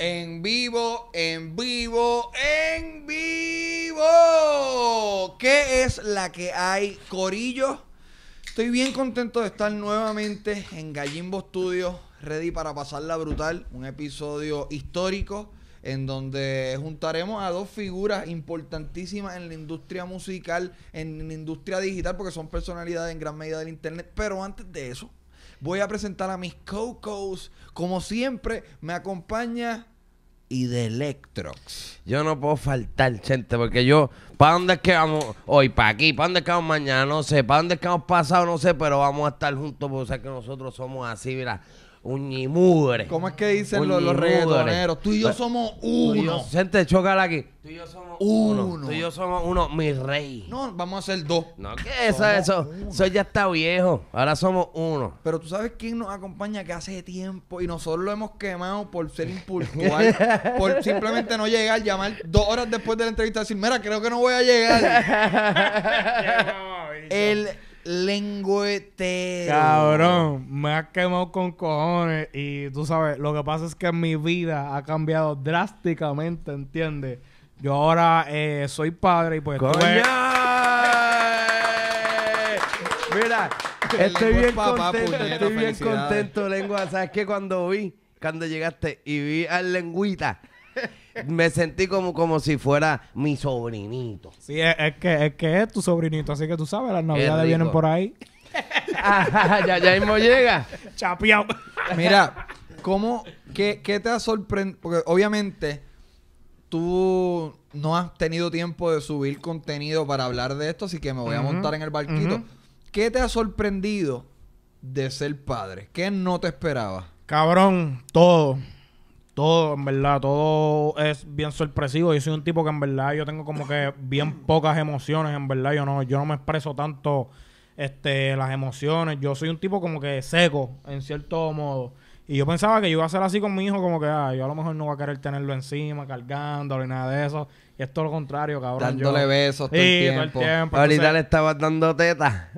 En vivo, en vivo, en vivo. ¿Qué es la que hay, Corillo? Estoy bien contento de estar nuevamente en Gallimbo Studios, ready para pasarla brutal. Un episodio histórico en donde juntaremos a dos figuras importantísimas en la industria musical, en la industria digital, porque son personalidades en gran medida del Internet. Pero antes de eso, Voy a presentar a mis cocos. Como siempre, me acompaña y de Yo no puedo faltar, gente, porque yo, ¿para dónde es que vamos hoy? ¿Para aquí? ¿Para dónde es que vamos mañana? No sé. ¿Para dónde es que vamos pasado? No sé, pero vamos a estar juntos, porque que nosotros somos así, mira, un como ¿Cómo es que dicen los, los reggaetoneros? Tú y yo somos uno. Gente, chocala aquí. Tú y yo somos uno. Tú y yo somos uno, mi rey. No, vamos a ser dos. No, ¿qué eso, eso, eso, ya está viejo. Ahora somos uno. Pero tú sabes quién nos acompaña que hace tiempo y nosotros lo hemos quemado por ser impulsual. por simplemente no llegar, llamar dos horas después de la entrevista y decir, mira, creo que no voy a llegar. El ¡Lengüete! Cabrón, me has quemado con cojones. Y tú sabes, lo que pasa es que mi vida ha cambiado drásticamente, ¿entiendes? Yo ahora eh, soy padre y pues. ¡Coño! Mira, estoy bien contento, estoy bien contento, lengua. ¿Sabes qué? Cuando vi, cuando llegaste y vi al lengüita me sentí como, como si fuera mi sobrinito. Sí, es, que, es que es tu sobrinito, así que tú sabes, las navidades vienen por ahí. Ya, ya, ya mismo llega. Mira, ¿cómo, qué, te ha sorprendido? Porque obviamente tú no has tenido tiempo de subir contenido para hablar de esto, así que me voy a montar en el barquito. ¿Qué te ha sorprendido de ser padre? ¿Qué no te esperaba? Cabrón, todo todo, en verdad, todo es bien sorpresivo. Yo soy un tipo que en verdad yo tengo como que bien pocas emociones, en verdad. Yo no, yo no me expreso tanto este, las emociones. Yo soy un tipo como que seco, en cierto modo. Y yo pensaba que yo iba a ser así con mi hijo, como que, ah, yo a lo mejor no voy a querer tenerlo encima, cargándolo y nada de eso es todo lo contrario, cabrón. Dándole besos todo, sí, el tiempo. Ahorita le estabas dando teta.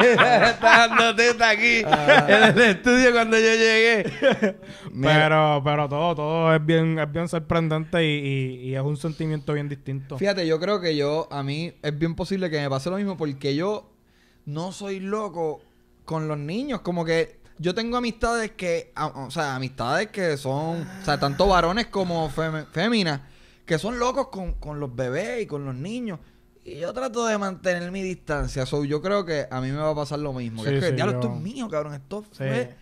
le estaba dando teta aquí en el estudio cuando yo llegué. pero, pero todo, todo es bien, es bien sorprendente y, es un sentimiento bien distinto. Fíjate, yo creo que yo, a mí, es bien posible que me pase lo mismo porque yo no soy loco con los niños. Como que yo tengo amistades que, o sea, amistades que son, o sea, tanto varones como féminas, que son locos con, con, los bebés y con los niños. Y yo trato de mantener mi distancia. So, yo creo que a mí me va a pasar lo mismo. que es que, diablo, esto es mío, cabrón. Esto fue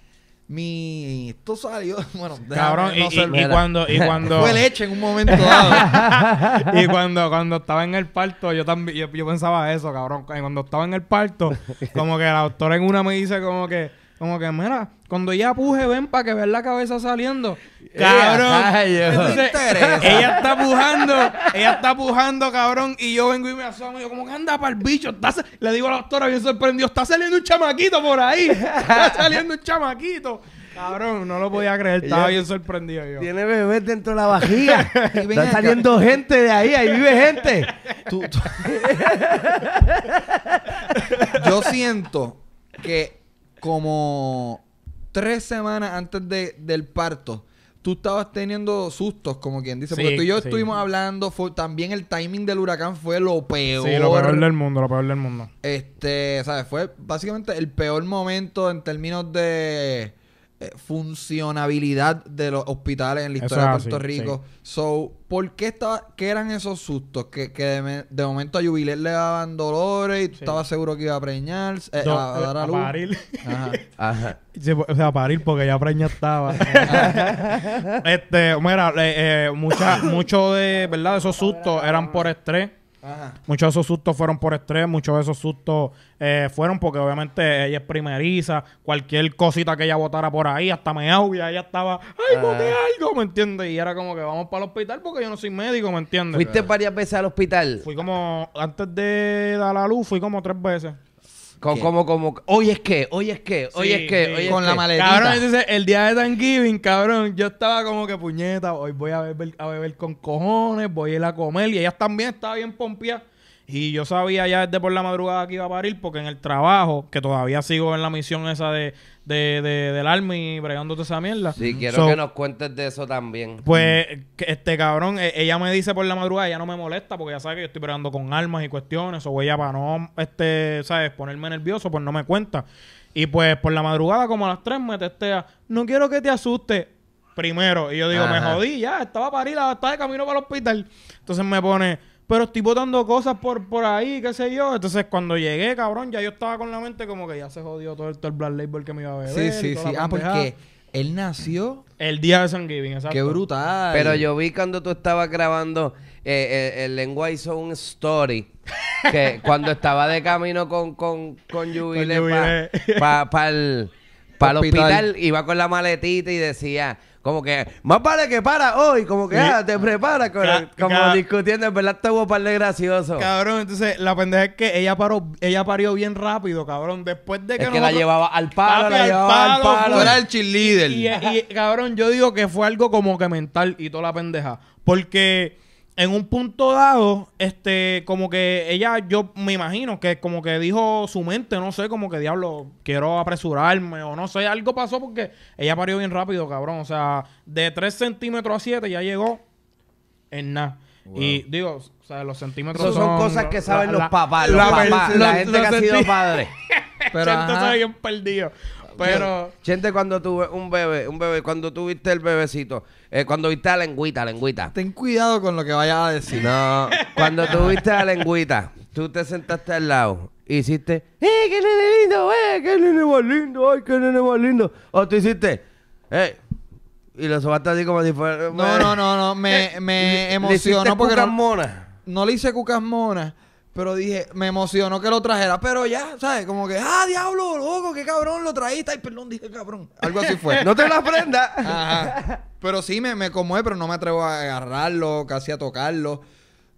mi esto salió bueno cabrón y, cuando y cuando fue leche en un momento dado y cuando cuando estaba en el parto yo también pensaba eso cabrón cuando estaba en el parto como que la doctora en una me dice como que como que, mira, cuando ella puje, ven para que ver la cabeza saliendo. Cabrón. ella está pujando, ella está pujando, cabrón. Y yo vengo y me asomo. Y yo, como que anda para el bicho. Le digo a la doctora, bien sorprendido, está saliendo un chamaquito por ahí. Está saliendo un chamaquito. Cabrón, no lo podía creer, estaba bien sorprendido yo. Tiene bebés dentro de la vajilla. Está saliendo gente de ahí, ahí vive gente. yo siento que como tres semanas antes de, del parto, tú estabas teniendo sustos, como quien dice. porque tú y yo estuvimos hablando. también el timing del huracán fue lo peor. Sí, lo peor del mundo, lo peor del mundo. Este, ¿sabes? Fue básicamente el peor momento en términos de eh, funcionabilidad de los hospitales en la historia de Puerto Rico. So, ¿por qué estaba, qué eran esos sustos? Que, que de, momento a Jubiler le daban dolores y tú estabas seguro que iba a preñar, eh, a, eh, dar a, parir. Ajá. o sea, a parir porque ya preña estaba. este, mira, eh, mucha, mucho de, ¿verdad? Esos sustos eran por estrés Muchos de esos sustos fueron por estrés, muchos de esos sustos eh, fueron porque obviamente ella es primeriza, cualquier cosita que ella botara por ahí, hasta me aubia, ella estaba, ay, bote algo, ¿me entiendes? Y era como que vamos para el hospital porque yo no soy médico, ¿me entiendes? ¿Fuiste varias veces al hospital? Fui como, antes de dar la luz, fui como tres veces. Como, como, como, hoy es que, hoy es que, hoy es que, hoy Con la maleta. Cabrón, entonces el día de Thanksgiving, cabrón, yo estaba como que puñeta, hoy voy a beber, a beber con cojones, voy a ir a comer. Y ella también estaba bien pompía. Y yo sabía ya desde por la madrugada que iba a parir, porque en el trabajo, que todavía sigo en la misión esa de, de, de, del Army y... toda esa mierda. Sí, quiero que nos cuentes de eso también. Pues, este cabrón, e, ella me dice por la madrugada, ella no me molesta porque ya sabe que yo estoy bregando con armas y cuestiones, o ella para no, este, ¿sabes?, ponerme nervioso, pues no me cuenta. Y pues por la madrugada, como a las tres me testea, no quiero que te asuste... primero. Y yo digo, me jodí, ya, estaba parida, estaba de camino para el hospital. Entonces me pone pero estoy botando cosas por, por ahí, qué sé yo. Entonces, cuando llegué, cabrón, ya yo estaba con la mente como que ya se jodió todo el, Black Label que me iba a ver Sí, sí, sí. Ah, porque él nació... El día de San Giving, exacto. Qué brutal. Pero yo vi cuando tú estabas grabando eh, eh el Lengua hizo un story. que cuando estaba de camino con, con, para el... hospital iba con la maletita y decía, como que, más vale que para hoy, como que ah, te prepara como discutiendo, en verdad te este hubo par de gracioso. Cabrón, entonces la pendeja es que ella paró, ella parió bien rápido, cabrón. Después de que que la llevaba al palo, la llevaba al palo, palo. el cheerleader. y, cabrón, yo digo que fue algo como que mental y toda la pendeja. Porque en un punto dado, este, como que ella, yo me imagino que como que dijo su mente, no sé, como que diablo, quiero apresurarme o no sé, algo pasó porque ella parió bien rápido, cabrón. O sea, de tres centímetros a 7 ya llegó en nada. Y digo, o sea, los centímetros Eso son, cosas que saben los papás, la, gente que ha sido padre. Pero Gente, cuando tuve un bebé, un bebé, cuando tuviste el bebecito, eh, cuando viste a lengüita, lengüita. Ten cuidado con lo que vayas a decir. No, cuando tú viste a lengüita, tú te sentaste al lado y hiciste, ¡eh, qué nene lindo, eh, qué nene más lindo, ay, qué nene más lindo! O tú hiciste, ¡eh! Y lo sobaste así como si fuera... No, eh". no, no, no, me, me emocionó porque... Cucas no, mona. no le hice cucas monas pero dije, me emocionó que lo trajera, pero ya, ¿sabes? Como que, ah, diablo, loco, qué cabrón lo traíste. Ay, perdón, dije cabrón. Algo así fue. no te la prenda Pero sí me, me conmueve, pero no me atrevo a agarrarlo, casi a tocarlo.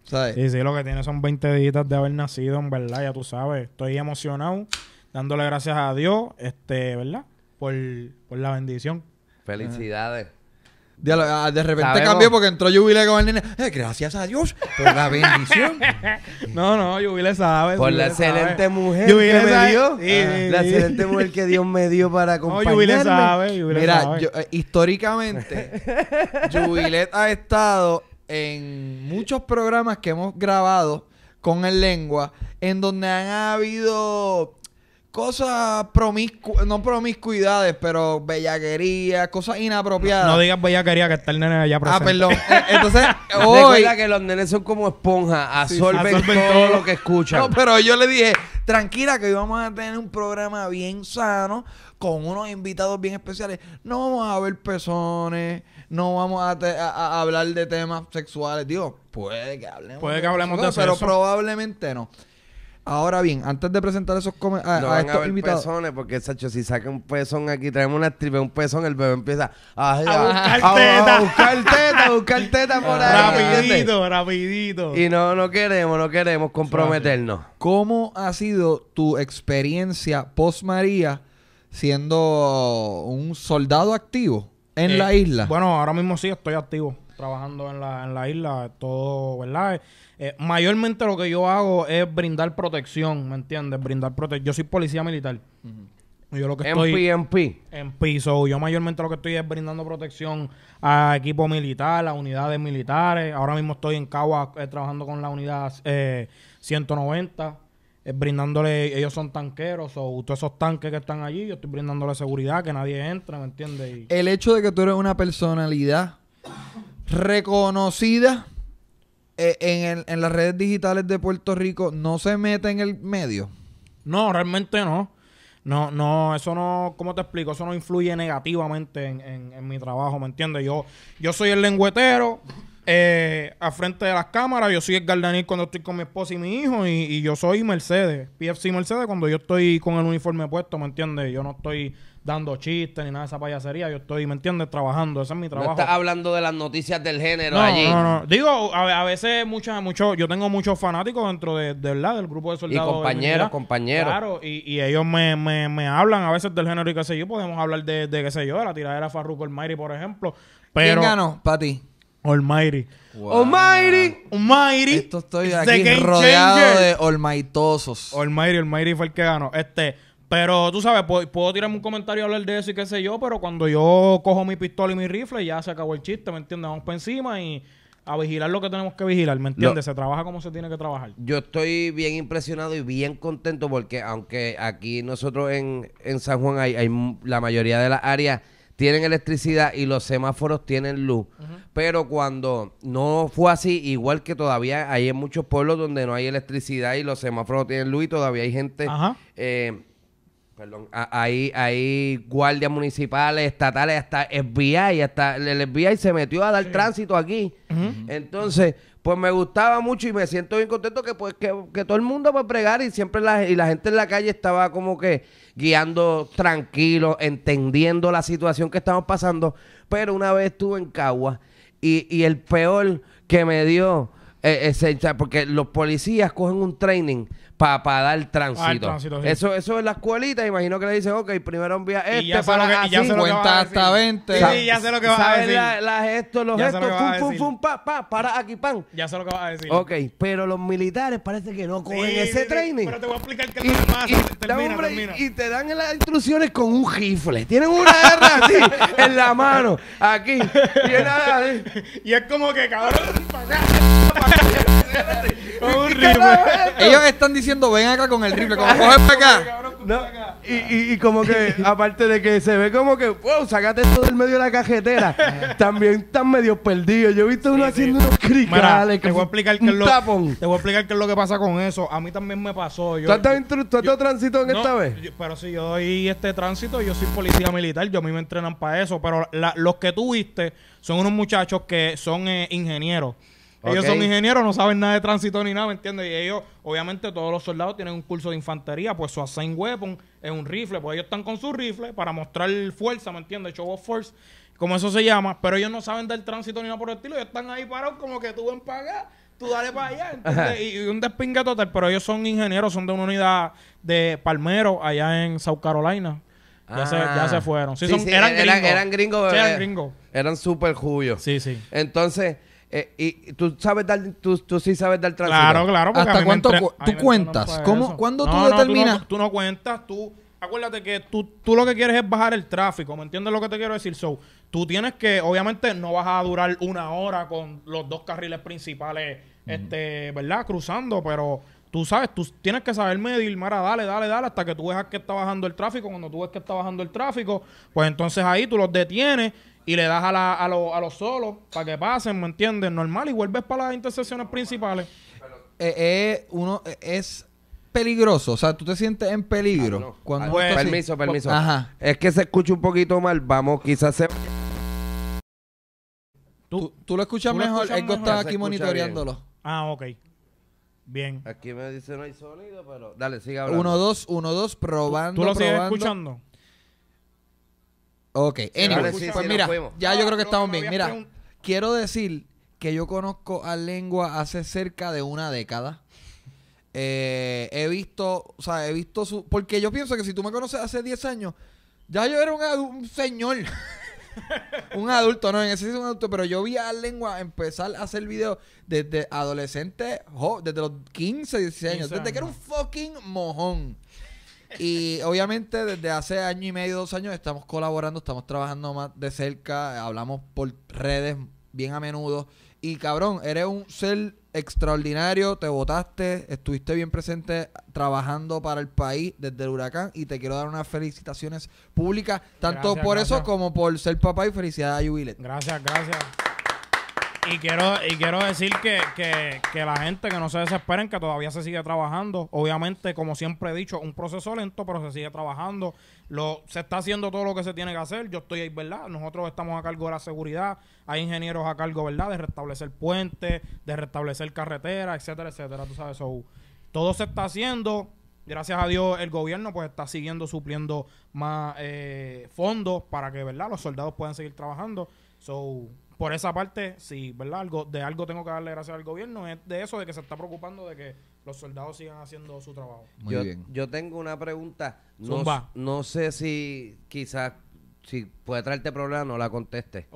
¿Sabes? Sí, sí, lo que tiene son 20 días de haber nacido, en verdad, ya tú sabes. Estoy emocionado, dándole gracias a Dios, este, ¿verdad? Por, la bendición. Felicidades. De, ah, de repente cambió porque entró Yubile con el nene. Eh, gracias a Dios por la bendición. no, no, Yubile sabe. Por la excelente mujer que me dio. Ah, la excelente mujer que Dios me dio para acompañarme. sabe. Mira, eh, históricamente, Yubile ha estado en muchos programas que hemos grabado con el lengua, en donde han habido cosas promiscu... no promiscuidades, pero bellaquería, cosas inapropiadas. No, digas bellaquería que está el nene allá ah, presente. Ah, perdón. Eh, entonces, hoy... Recuerda que los nenes son como esponja, absorben, todo, lo que escuchan. No, pero yo le dije, tranquila que íbamos a tener un programa bien sano con unos invitados bien especiales. No vamos a ver pezones, no vamos a, hablar de temas sexuales. Digo, puede que hablemos. Puede de eso. Pero probablemente no. Ahora bien, antes de presentar esos a, no van estos a invitados. pezones, porque Sacho, si saca un pezón aquí, traemos una tripe, un pezón, el bebé empieza a, a, buscar teta. A, buscar teta, a buscar teta por ahí. Rapidito, rapidito. Y no, no queremos, no queremos comprometernos. ¿Cómo ha sido tu experiencia post María siendo un soldado activo en eh, la isla? Bueno, ahora mismo sí estoy activo trabajando en la, en la isla, todo, ¿verdad? Eh, eh, mayormente lo que yo hago es brindar protección, ¿me entiendes? Brindar protección. Yo soy policía militar. Yo lo que estoy. En MP. En piso. Yo mayormente lo que estoy es brindando protección a equipo militar, a unidades militares. Ahora mismo estoy en Cagua eh, trabajando con la unidad 190. brindándole, ellos son tanqueros, o todos esos tanques que están allí, yo estoy brindándole seguridad, que nadie entra, ¿me entiendes? El hecho de que tú eres una personalidad reconocida eh, en, en las redes digitales de Puerto Rico, no se mete en el medio. No, realmente no. No, no, eso no, ¿cómo te explico? Eso no influye negativamente en, mi trabajo, ¿me entiendes? Yo, yo soy el lengüetero, eh, frente de las cámaras, yo soy el gardanil cuando estoy con mi esposa y mi hijo, y, y yo soy Mercedes, PFC Mercedes, cuando yo estoy con el uniforme puesto, ¿me entiendes? Yo no estoy dando chistes ni nada de esa payasería. Yo estoy, ¿me entiendes? Trabajando. Ese es mi trabajo. No estás hablando de las noticias del género allí. No, no, Digo, a, veces muchas, muchos yo tengo muchos fanáticos dentro de, de del grupo de soldados. Y compañeros, compañeros. Claro, y, ellos me, hablan a veces del género y qué sé yo. Podemos hablar de, qué sé yo, de la tiradera Farruko Almighty, por ejemplo. Pero, ¿Quién ganó para ti? Almighty. Almighty. Almighty. Esto estoy aquí rodeado de Olmaitosos. Almighty, Almighty fue el que ganó. Este... Pero tú sabes, puedo, tirar tirarme un comentario y hablar de eso y qué sé yo, pero cuando yo cojo mi pistola y mi rifle, ya se acabó el chiste, ¿me entiendes? Vamos para encima y a vigilar lo que tenemos que vigilar, ¿me entiendes? Se trabaja como se tiene que trabajar. Yo estoy bien impresionado y bien contento porque aunque aquí nosotros en, San Juan hay, la mayoría de las áreas tienen electricidad y los semáforos tienen luz. Pero cuando no fue así, igual que todavía hay en muchos pueblos donde no hay electricidad y los semáforos tienen luz y todavía hay gente eh, Perdón. Hay, guardias municipales, estatales, hasta FBI, hasta el FBI se metió a dar tránsito aquí. Entonces, pues me gustaba mucho y me siento bien contento que pues que, todo el mundo va a pregar y siempre la, y la gente en la calle estaba como que guiando tranquilo, entendiendo la situación que estamos pasando. Pero una vez estuve en Cagua y, el peor que me dio, eh, es, porque los policías cogen un training para pa dar tránsito. Eso eso es la escuelita, imagino que le dicen, ok, primero envía este para así. 50 hasta 20. Sí, ya sé lo que vas a decir. La, las gestos, los gestos, pum, pum, pum, pa, pa, para aquí, pan. Ya sé lo que vas a decir. Ok, pero los militares parece que no cogen ese training. Pero te voy a explicar qué es lo que Y, termina, y te dan las instrucciones con un rifle. Tienen una guerra así en la mano, aquí. Y, nada, y es como que, cabrón, para Ellos están diciendo ven acá con el rifle, como coge para acá. y, como que, aparte de que se ve como que, wow, sacate todo del medio de la cajetera. También están medio perdidos. Yo he visto uno haciendo unos cricales. te, voy a explicar qué es lo, que pasa con eso. A mí también me pasó. Yo, ¿Tú has estado tránsito en esta vez? pero si yo doy este tránsito, yo soy policía militar. Yo a mí me entrenan para eso. Pero los que tú viste son unos muchachos que son eh, ingenieros. Ellos son ingenieros, no saben nada de tránsito ni nada, ¿me entiendes? Y ellos, obviamente, todos los soldados tienen un curso de infantería, pues su assign weapon es un rifle, pues ellos están con su rifle para mostrar fuerza, ¿me entiendes? Show of force, como eso se llama, pero ellos no saben del tránsito ni nada por el estilo, ellos están ahí parados como que tú ven para tú dale para allá, ¿entiendes? Y, un despingue total, pero ellos son ingenieros, son de una unidad de palmero allá en South Carolina. Ya, se, ah. fueron. Sí, eran, gringos. Eran, eran gringos. Sí, eran Eran súper juyos. Sí, sí. Entonces, eh, y tú sabes dar, tú, tú sí sabes dar tráfico? Claro, claro. Porque ¿Hasta cuánto tú cuentas? ¿Cómo, ¿Cuándo tú determinas? Tú no, cuentas, tú... Acuérdate que tú, lo que quieres es bajar el tráfico, ¿me entiendes lo que te quiero decir? So, tú tienes que, obviamente, no vas a durar una hora con los dos carriles principales, este, ¿verdad? Cruzando, pero tú sabes, tú tienes que saber medir, mara, dale, dale, dale, hasta que tú veas que está bajando el tráfico. Cuando tú ves que está bajando el tráfico, pues entonces ahí tú los detienes y le das a, la, a, a los solos para que pasen, ¿me entiendes? Normal y vuelves para las intersecciones principales. Eh, eh, uno eh, es peligroso, o sea, tú te sientes en peligro. cuando permiso, permiso. Pues, es que se escucha un poquito mal, vamos, quizás se... Tú, lo escuchas mejor Es mejor, está aquí monitoreándolo. Ah, ok. Bien. Aquí me dice no hay sonido, pero dale, sigue hablando. Uno, dos, uno, dos, probando, ¿Tú lo sigues escuchando? Ok, anyway. pues mira, ya yo creo que estamos bien. Mira, quiero decir que yo conozco a Lengua hace cerca de una década. Eh, he visto, o sea, he visto su... Porque yo pienso que si tú me conoces hace 10 años, ya yo era un, señor. un adulto, no, en ese es un adulto, pero yo vi a Lengua empezar a hacer videos desde adolescente, desde los 15, 16 años, desde que era un fucking mojón. Y obviamente desde hace año y medio, dos años, estamos colaborando, estamos trabajando más de cerca, hablamos por redes bien a menudo. Y cabrón, eres un ser extraordinario, te votaste, estuviste bien presente trabajando para el país desde el huracán y te quiero dar unas felicitaciones públicas, tanto por eso como por ser papá y felicidad a Jubilet. Gracias, gracias y, quiero, y quiero decir que, la gente que no se desesperen, que todavía se sigue trabajando. Obviamente, como siempre he dicho, un proceso lento, pero se sigue trabajando. Lo, se está haciendo todo lo que se tiene que hacer. Yo estoy ahí, ¿verdad? Nosotros estamos a cargo de la seguridad. Hay ingenieros a cargo, ¿verdad? De restablecer puentes, de restablecer carreteras, etcétera, etcétera. Tú sabes, eso. Todo se está haciendo. Gracias a Dios el gobierno pues está siguiendo supliendo más eh, fondos para que, ¿verdad? Los soldados puedan seguir trabajando. So, por esa parte, sí, ¿verdad? Algo, de algo tengo que darle gracias al gobierno, es de eso, de que se está preocupando de que los soldados sigan haciendo su trabajo. yo, tengo una pregunta. No, no sé si quizás si puede traerte problema, no la conteste.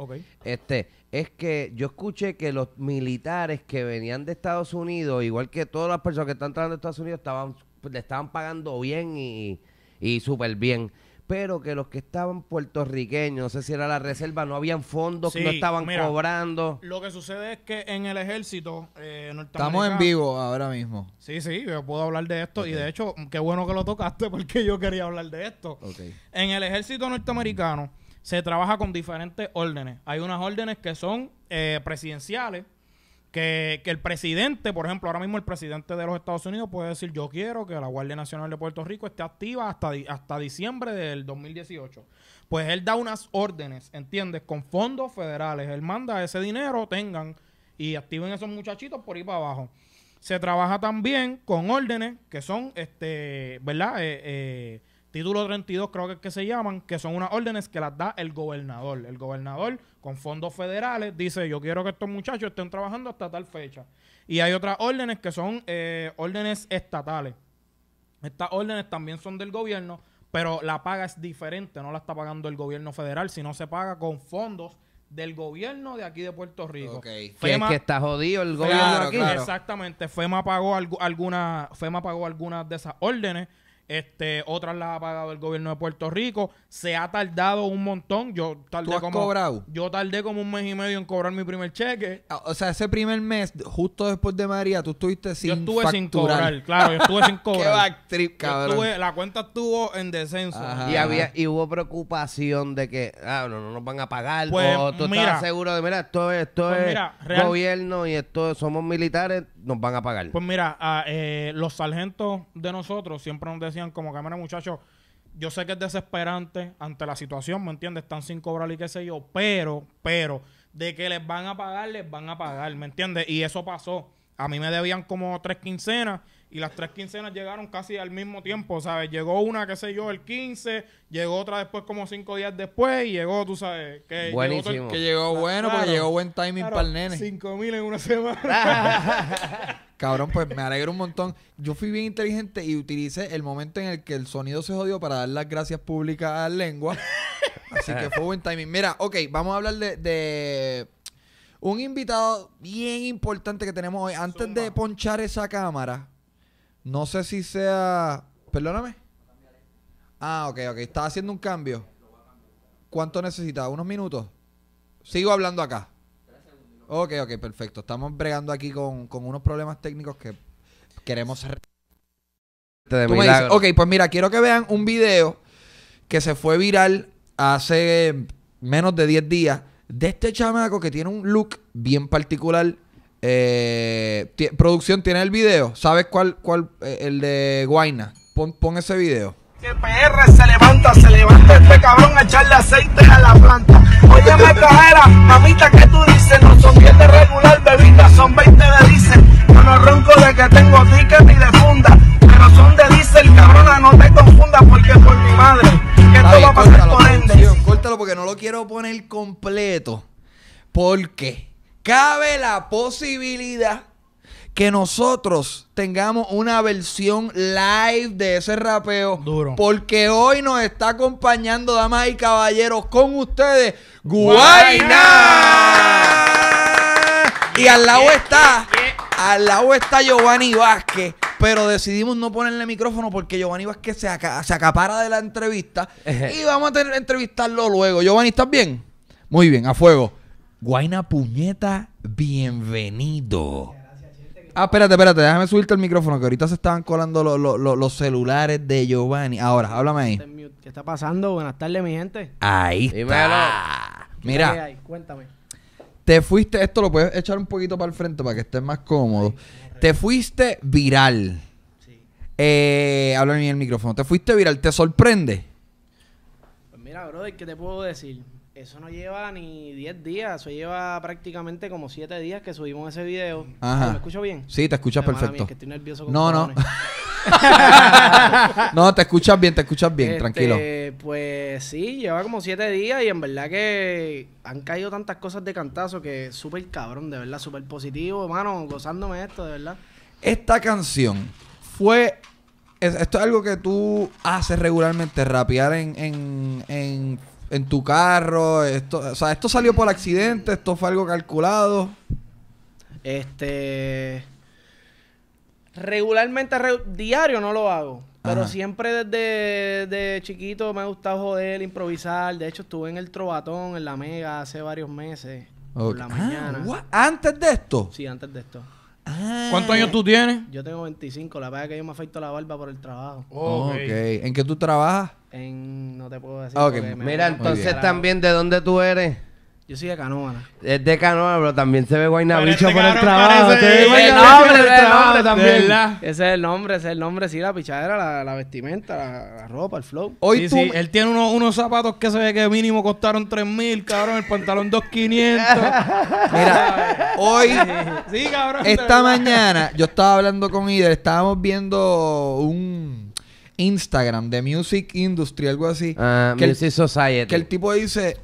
Este, es que yo escuché que los militares que venían de Estados Unidos, igual que todas las personas que están entrando de Estados Unidos, estaban, le estaban pagando bien y, y súper bien pero que los que estaban puertorriqueños, no sé si era la reserva, no habían fondos, no estaban cobrando. Lo que sucede es que en el ejército eh, Estamos en vivo ahora mismo. Sí, sí, yo puedo hablar de esto y de hecho, qué bueno que lo tocaste porque yo quería hablar de esto. En el ejército norteamericano se trabaja con diferentes órdenes. Hay unas órdenes que son eh, presidenciales, que, el presidente, por ejemplo, ahora mismo el presidente de los Estados Unidos puede decir, yo quiero que la Guardia Nacional de Puerto Rico esté activa hasta, hasta diciembre del 2018. Pues él da unas órdenes, ¿entiendes? Con fondos federales. Él manda ese dinero, tengan y activen esos muchachitos por ahí para abajo. Se trabaja también con órdenes que son, este, ¿verdad? Eh, eh, Título 32 creo que es que se llaman, que son unas órdenes que las da el gobernador. El gobernador con fondos federales dice, yo quiero que estos muchachos estén trabajando hasta tal fecha. Y hay otras órdenes que son eh, órdenes estatales. Estas órdenes también son del gobierno, pero la paga es diferente, no la está pagando el gobierno federal, sino se paga con fondos del gobierno de aquí de Puerto Rico. FEMA, que está jodido el gobierno de aquí. Exactamente. FEMA pagó, alguna, FEMA pagó algunas de esas órdenes. Este, otras las ha pagado el gobierno de Puerto Rico. Se ha tardado un montón. Yo tardé ¿Tú como, cobrado? Yo tardé como un mes y medio en cobrar mi primer cheque. Ah, o sea, ese primer mes, justo después de María, tú estuviste sin Yo estuve sin cobrar, claro. Yo estuve sin cobrar. Qué la cuenta estuvo en descenso. Y había y hubo preocupación de que, ah, no, nos van a pagar. Pues, o tú mira, seguro de, mira, esto es, pues gobierno y esto somos militares nos van a pagar. Pues mira, ah, eh, los sargentos de nosotros siempre nos decían como cámara muchachos, yo sé que es desesperante ante la situación, ¿me entiendes? Están sin cobrar y qué sé yo, pero, pero, de que les van a pagar, les van a pagar, ¿me entiendes? Y eso pasó. A mí me debían como tres quincenas y las tres quincenas llegaron casi al mismo tiempo, ¿sabes? Llegó una, qué sé yo, el 15, llegó otra después como cinco días después y llegó, tú sabes, que Buenísimo. Llegó que llegó bueno, porque llegó buen timing para el nene. Cinco mil en una semana. Cabrón, pues me alegro un montón. Yo fui bien inteligente y utilicé el momento en el que el sonido se jodió para dar las gracias públicas a la lengua. Así que fue buen timing. Mira, ok, vamos a hablar de, un invitado bien importante que tenemos hoy. Antes de ponchar esa cámara, no sé si sea. Perdóname. Ah, ok, ok. Está haciendo un cambio. ¿Cuánto necesita? ¿Unos minutos? Sigo hablando acá. Ok, ok, perfecto. Estamos bregando aquí con, unos problemas técnicos que queremos. ok, pues mira, quiero que vean un video que se fue viral hace menos de 10 días de este chamaco que tiene un look bien particular eh, producción, tiene el video. ¿Sabes cuál? cuál eh, el de Guaina. Pon, pon ese video. Que PR se levanta, se levanta este cabrón a echarle aceite a la planta. Oye, me cajera, mamita, que tú dices? No son 10 regular, bebita, son 20 de diésel. Yo no ronco de que tengo ticket ni de funda, pero son de diésel, cabrona, no te confundas porque por mi madre, que todo va a pasar por ende. Córtalo porque no lo quiero poner completo. ¿Por qué? cabe la posibilidad que nosotros tengamos una versión live de ese rapeo. Duro. Porque hoy nos está acompañando, damas y caballeros, con ustedes, Guayna. Y al lado está, al lado está Giovanni Vázquez. Pero decidimos no ponerle micrófono porque Giovanni Vázquez se, acapara de la entrevista. y vamos a tener, entrevistarlo luego. Giovanni, ¿estás bien? Muy bien, a fuego. Guaina Puñeta, bienvenido. Ah, espérate, espérate, déjame subirte el micrófono, que ahorita se estaban colando los celulares de Giovanni. Ahora, háblame ahí. Este ¿Qué está pasando? Buenas tardes, mi gente. Ahí Dímelo. Mira. Cuéntame. Te fuiste, esto lo puedes echar un poquito para el frente para que estés más cómodo. te fuiste viral. Sí. Eh, háblame en el micrófono. Te fuiste viral, ¿te sorprende? Pues mira, brother, ¿qué te puedo decir? Eso no lleva ni 10 días, eso lleva prácticamente como 7 días que subimos ese video. ¿Me escucho bien? Sí, te escuchas perfecto. No, no. no, te escuchas bien, te escuchas bien, este, tranquilo. Pues sí, lleva como 7 días y en verdad que han caído tantas cosas de cantazo que súper cabrón, de verdad, súper positivo, hermano, gozándome esto, de verdad. Esta canción fue esto es algo que tú haces regularmente, rapear en, en, en tu carro. Esto, o sea, esto salió por accidente, esto fue algo calculado. Este. Regularmente, diario no lo hago. Pero siempre desde, chiquito me ha gustado joder, improvisar. De hecho, estuve en el trobatón, en la Mega, hace varios meses. Por la ah, mañana. ¿Antes de esto? Sí, antes de esto. Ah. ¿Cuántos años tú tienes? Yo tengo 25. La verdad es que yo me afecto la barba por el trabajo. okay. ¿En qué tú trabajas? No te puedo decir. mira, entonces también, ¿de dónde tú eres? Yo soy de Canoa Es de Canoa, pero también se ve guayna por el trabajo. por el trabajo Ese es el nombre, ese es el nombre, sí, la pichadera, la, vestimenta, la, ropa, el flow. Hoy sí, él tiene unos, unos zapatos que se ve que mínimo costaron Tres mil, cabrón, el pantalón 2500. Mira, hoy, sí, cabrón, esta mañana, yo estaba hablando con Ider, estábamos viendo un Instagram de Music Industry, algo así. Ah, que el, Society. Que el tipo dice,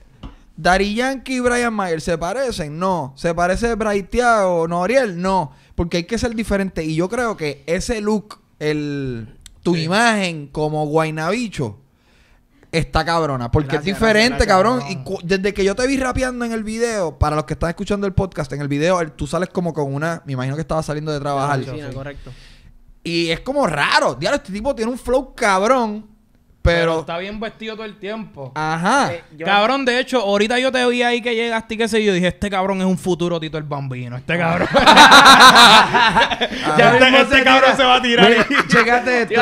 Dari Yankee y Brian Mayer se parecen, no. ¿Se parece Braithiago o Noriel? No. Porque hay que ser diferente. Y yo creo que ese look, el tu imagen como guaynabicho está cabrona. Porque es diferente, cabrón. Y desde que yo te vi rapeando en el video, para los que están escuchando el podcast, en el video, tú sales como con una. Me imagino que estaba saliendo de trabajar. correcto. Y es como raro. Diablo, este tipo tiene un flow cabrón. Pero... está bien vestido todo el tiempo. Ajá. Eh, cabrón, de hecho, ahorita yo te vi ahí que llegaste y qué sé yo, dije, este cabrón es un futuro Tito el Bambino, este cabrón. ya ah. este, este cabrón se va a tirar. ahí. chécate esto.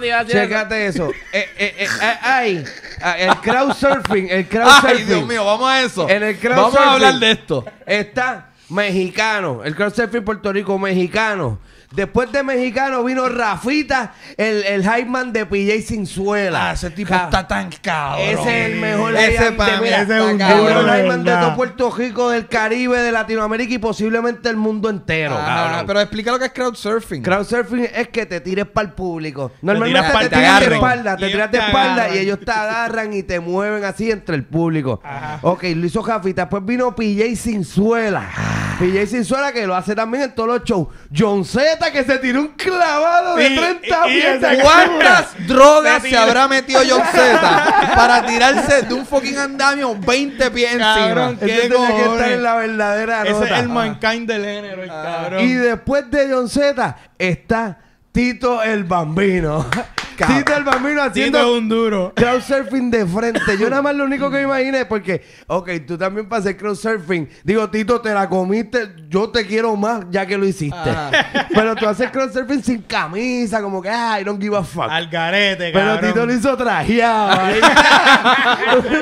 tío, chécate eso. eh, eh, eh, eh ay, ah, el surfing. el surfing. Ay, Dios mío, vamos a eso. En el surfing. vamos a hablar de esto. Está mexicano, el surfing Puerto Rico mexicano. Después de Mexicano vino Rafita, el, el man de PJ Sinzuela. Ah, ese tipo está tan cabrón. Ese es el mejor Ese de todo Puerto Rico, del Caribe, de Latinoamérica y posiblemente el mundo entero. Ah, ah, pero explica lo que es crowdsurfing. Crowdsurfing es que te tires para el público. Normalmente te, tiras, de espalda, te tiras de espalda y ellos te agarran y te mueven así entre el público. Ok, lo hizo Rafita. Después vino PJ Sinzuela. Ah. PJ Sinzuela que lo hace también en todos los shows. John Z que se tiró un clavado de 30 pies ¿Cuántas drogas se, habrá metido John Z para tirarse de un fucking andamio 20 pies encima? Qué que estar en la verdadera Ese es el mankind del género, cabrón. Y después de John Z está Tito el Bambino. Tito el Bambino haciendo... Tito un duro. Crowdsurfing de frente. Yo nada más lo único que me mm. imaginé es porque... Ok, tú también para hacer surfing Digo, Tito, te la comiste. Yo te quiero más ya que lo hiciste. Ah. Pero tú haces surfing sin camisa. Como que... Ah, I don't give a fuck. Al garete, Pero Tito lo hizo trajeado.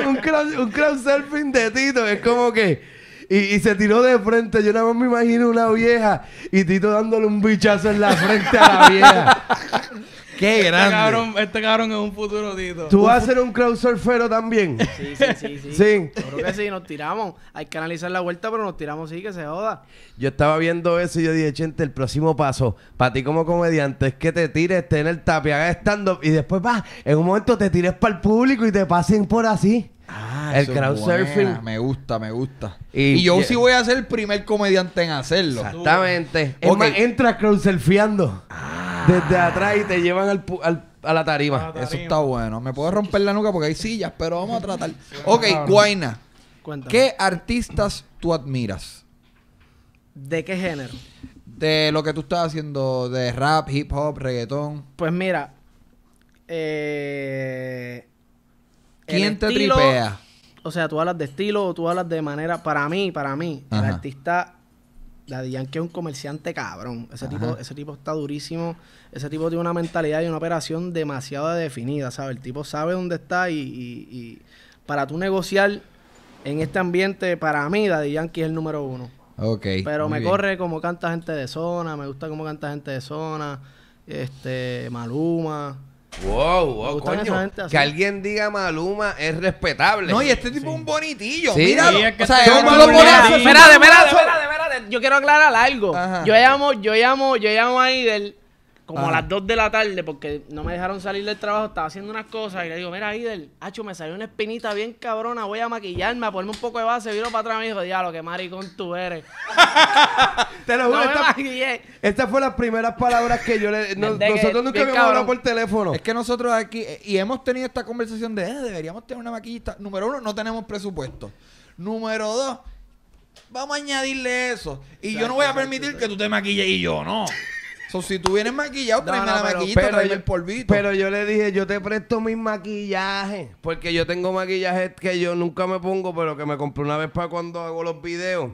un, un surfing de Tito. Es como que... Y, se tiró de frente. Yo nada más me imagino una vieja y Tito dándole un bichazo en la frente a la vieja. Qué este grande. este cabrón es un futuro Tito. ¿Tú vas a ser un crowdsurfero también? Sí, sí, sí. Sí. sí. Creo que sí, nos tiramos. Hay que analizar la vuelta, pero nos tiramos sí, que se joda. Yo estaba viendo eso y yo dije, gente, el próximo paso para ti como comediante es que te tires, estés en el tapia, hagas stand-up y después va, en un momento te tires para el público y te pasen por así el el surfing Me gusta, me gusta. Y, yo sí voy a ser el primer comediante en hacerlo. Exactamente. O entra más, entras ah. desde atrás y te llevan a la tarima. Eso está bueno. Me puedo romper la nuca porque hay sillas, pero vamos a tratar. ok, Guaina. ¿Qué artistas tú admiras? ¿De qué género? De lo que tú estás haciendo, de rap, hip hop, reggaetón. Pues mira, eh, ¿quién te tripea? o sea, tú hablas de estilo o tú hablas de manera, para mí, para mí, el artista, Daddy Yankee es un comerciante cabrón, ese tipo, ese tipo está durísimo, ese tipo tiene una mentalidad y una operación demasiado definida, ¿sabes? El tipo sabe dónde está y, para tú negociar en este ambiente, para mí, Daddy Yankee es el número uno. Ok. Pero me corre como canta gente de zona, me gusta como canta gente de zona, este, Maluma, Wow, wow coño. Que alguien diga Maluma es respetable. No, y este tipo es un bonitillo. Sí, Es que o sea, yo no lo Espérate, espérate, espérate, Yo quiero aclarar algo. Yo llamo, yo llamo, yo llamo a Idel como a las 2 de la tarde, porque no me dejaron salir del trabajo, estaba haciendo unas cosas y le digo, mira, del hacho, me salió una espinita bien cabrona, voy a maquillarme, a ponerme un poco de base, vino para atrás y me dijo, diablo, qué maricón tú eres. Te lo juro, no esta, Estas fueron las primeras palabras que yo le... nosotros nunca habíamos hablado por teléfono. Es que nosotros aquí, eh, y hemos tenido esta conversación de, eh, deberíamos tener una maquillista. Número uno, no tenemos presupuesto. Número dos, vamos a añadirle eso. Y yo no voy a permitir que tú te maquilles y yo no si tú vienes maquillado, no, tráeme la el polvito. Pero yo le dije, yo te presto mis maquillajes. Porque yo tengo maquillajes que yo nunca me pongo, pero que me compré una vez para cuando hago los videos.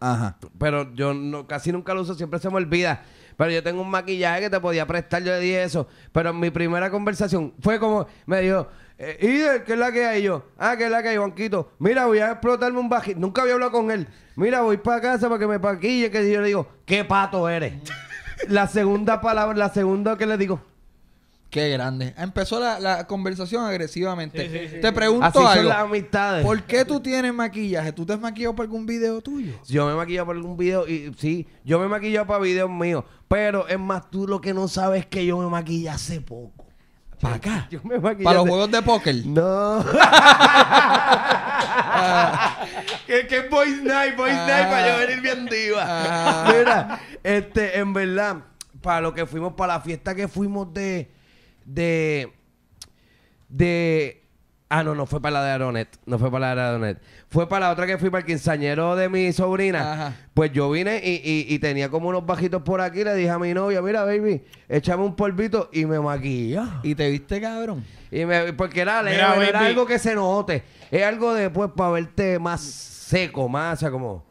Ajá. Pero yo no, casi nunca lo uso, siempre se me olvida. Pero yo tengo un maquillaje que te podía prestar, yo le dije eso. Pero mi primera conversación fue como, me dijo, ¿y eh, Ider, ¿qué es la que hay yo? Ah, ¿qué es la que hay, Juanquito? Mira, voy a explotarme un bajito. Nunca había hablado con él. Mira, voy para casa para que me paquille. Que yo le digo, ¿qué pato eres? la segunda palabra, la segunda que le digo. Qué grande. Empezó la, conversación agresivamente. Te pregunto Así Son las amistades. ¿Por qué tú tienes maquillaje? ¿Tú te has maquillado para algún video tuyo? Yo me he maquillado para algún video y sí, yo me he maquillado para videos míos. Pero es más, tú lo que no sabes es que yo me maquillé hace poco. ¿Para acá? Yo me maquillé ¿Para los juegos de póker? No. Qué es Boys Night, Boys ah. Night para yo venir bien diva. Ah. Mira, este, en verdad, para lo que fuimos, para la fiesta que fuimos de. de. de. Ah, no, no fue para la de Aronet. No fue para la de Aronet. Fue para la otra que fui para el quinceañero de mi sobrina. Pues yo vine y, tenía como unos bajitos por aquí. Le dije a mi novia, mira, baby, échame un polvito y me maquilla. ¿Y te viste, cabrón? Y me, porque era, era, algo que se note. Es algo de, pues, para verte más seco, más, o sea, como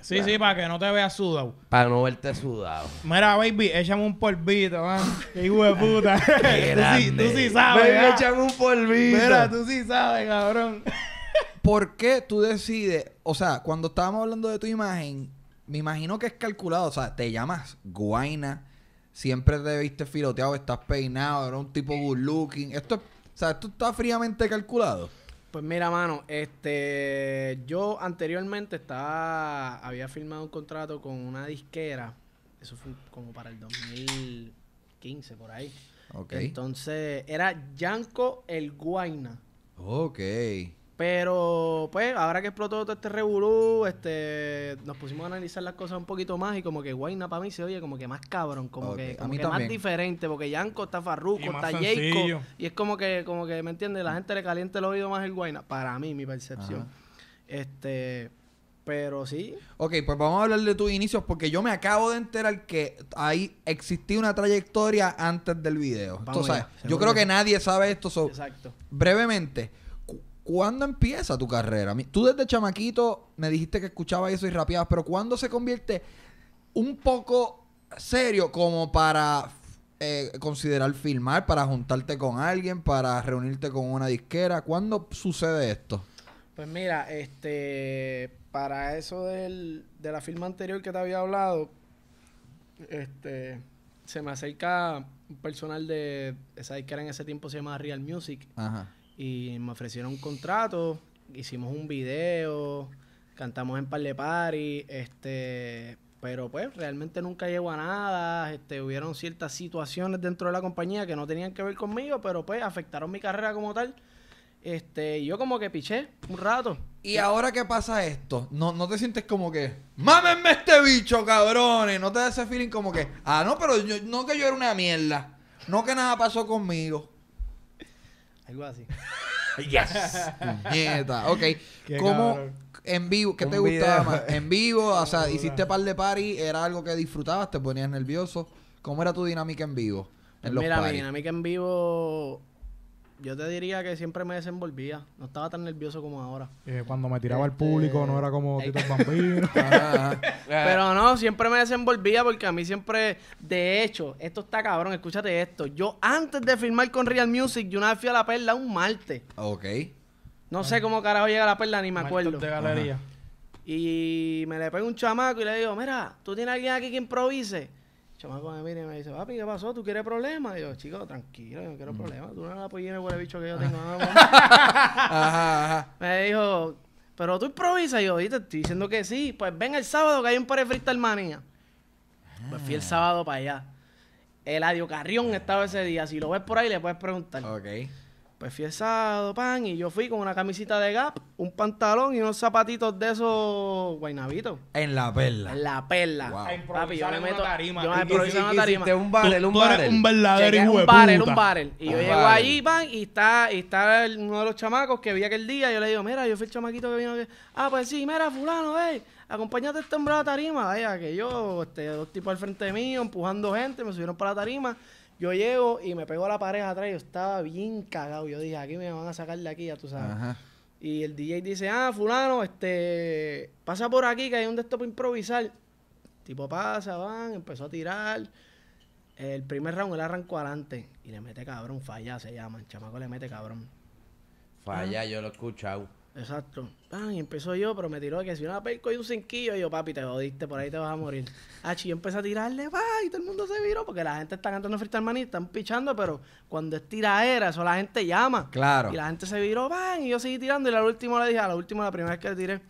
sí, sí, para que no te veas sudado. Para no verte sudado. Mira, baby, échame un polvito, man. Qué hijo de puta. tú, sí, tú, sí, sabes. Baby, échame un polvito. Mira, tú sí sabes, cabrón. ¿Por qué tú decides? O sea, cuando estábamos hablando de tu imagen, me imagino que es calculado. O sea, te llamas Guaina. Siempre te viste filoteado, estás peinado, eres un tipo good looking. Esto, o sea, esto está fríamente calculado. Pues mira, mano, este, yo anteriormente estaba, había firmado un contrato con una disquera, eso fue como para el 2015, por ahí. Ok. Entonces, era Yanko El Guaina. Ok. Pero, pues, ahora que explotó todo este revolú, este, nos pusimos a analizar las cosas un poquito más y como que Guayna para mí se oye como que más cabrón, como que, como que más diferente, porque Yanko está farruco, está Jayco, y es como que, como que, ¿me entiendes? La gente le calienta el oído más el Guayna, para mí, mi percepción. Este, pero sí. Ok, pues vamos a hablar de tus inicios, porque yo me acabo de enterar que ahí existía una trayectoria antes del video. Vamos Entonces, yo creo que nadie sabe esto. So, Exacto. Brevemente ¿Cuándo empieza tu carrera? Tú desde chamaquito me dijiste que escuchabas eso y rapeabas, pero ¿cuándo se convierte un poco serio como para eh, considerar filmar, para juntarte con alguien, para reunirte con una disquera? ¿Cuándo sucede esto? Pues mira, este, para eso de la firma anterior que te había hablado, este, se me acerca un personal de esa disquera en ese tiempo se llama Real Music. Ajá y me ofrecieron un contrato, hicimos un video, cantamos en par de este, pero pues realmente nunca llegó a nada, este, hubieron ciertas situaciones dentro de la compañía que no tenían que ver conmigo, pero pues afectaron mi carrera como tal. Este, yo como que piché un rato. Y ahora qué pasa esto, no, no te sientes como que, mámenme este bicho, cabrones, no te da ese feeling como que, ah, no, pero yo, no que yo era una mierda, no que nada pasó conmigo. Algo así. Yes. Nieta. Ok. ¿Cómo en vivo? ¿Qué te gustaba más? En vivo, o sea, hiciste par de party, era algo que disfrutabas, te ponías nervioso. ¿Cómo era tu dinámica en vivo? En pues los Mira, mi dinámica en vivo yo te diría que siempre me desenvolvía. No estaba tan nervioso como ahora. Eh, cuando me tiraba al este, público no era como Tito Pero no, siempre me desenvolvía porque a mí siempre... De hecho, esto está cabrón, escúchate esto. Yo antes de firmar con Real Music, yo una fui a La Perla un martes. Ok. No sé cómo carajo llega La Perla, ni me acuerdo. Y me le pego un chamaco y le digo, mira, ¿tú tienes alguien aquí que improvise? me mira y me dice, papi, ¿qué pasó? ¿Tú quieres problemas? yo, chico, tranquilo, yo no quiero problema. Mm. problemas. Tú no la apoyes por el bicho que yo tengo. ajá, Me dijo, pero tú improvisas. yo, y te estoy diciendo que sí. Pues ven el sábado que hay un par de freestyle manía. Pues fui el ah. sábado para allá. El Eladio Carrión estaba ese día. Si lo ves por ahí, le puedes preguntar. Ok. Pues fui el pan, y yo fui con una camisita de Gap, un pantalón y unos zapatitos de esos guainabitos. En la perla. En la perla. Papi, yo me meto. Tarima. Yo me improvisé una tarima. un barrel, un barrel. Un verdadero hijo Un barrel, un barrel. Y yo llego allí, pan, y está, está uno de los chamacos que vi aquel día. yo le digo, mira, yo fui el chamaquito que vino. aquí. Ah, pues sí, mira, fulano, ve. Acompáñate este hombre a la tarima. Vaya, que yo, este, dos tipos al frente mío, empujando gente, me subieron para la tarima. Yo llego y me pego a la pareja atrás. Yo estaba bien cagado. Yo dije, aquí me van a sacar de aquí, ya tú sabes. Y el DJ dice, ah, fulano, este, pasa por aquí que hay un desktop improvisar. Tipo pasa, van, empezó a tirar. El primer round él arrancó adelante y le mete cabrón, falla se llama, el chamaco le mete cabrón. Falla, yo lo he escuchado. Exacto. y empezó yo, pero me tiró que si una perco y un cinquillo, y yo, papi, te jodiste, por ahí te vas a morir. Y ah, yo empecé a tirarle, va, y todo el mundo se viró, porque la gente está cantando freestyle maní, están pichando, pero cuando es tiradera, eso la gente llama. Claro. Y la gente se viró, van, y yo seguí tirando, y la último le dije, a la última, la primera vez que le tiré,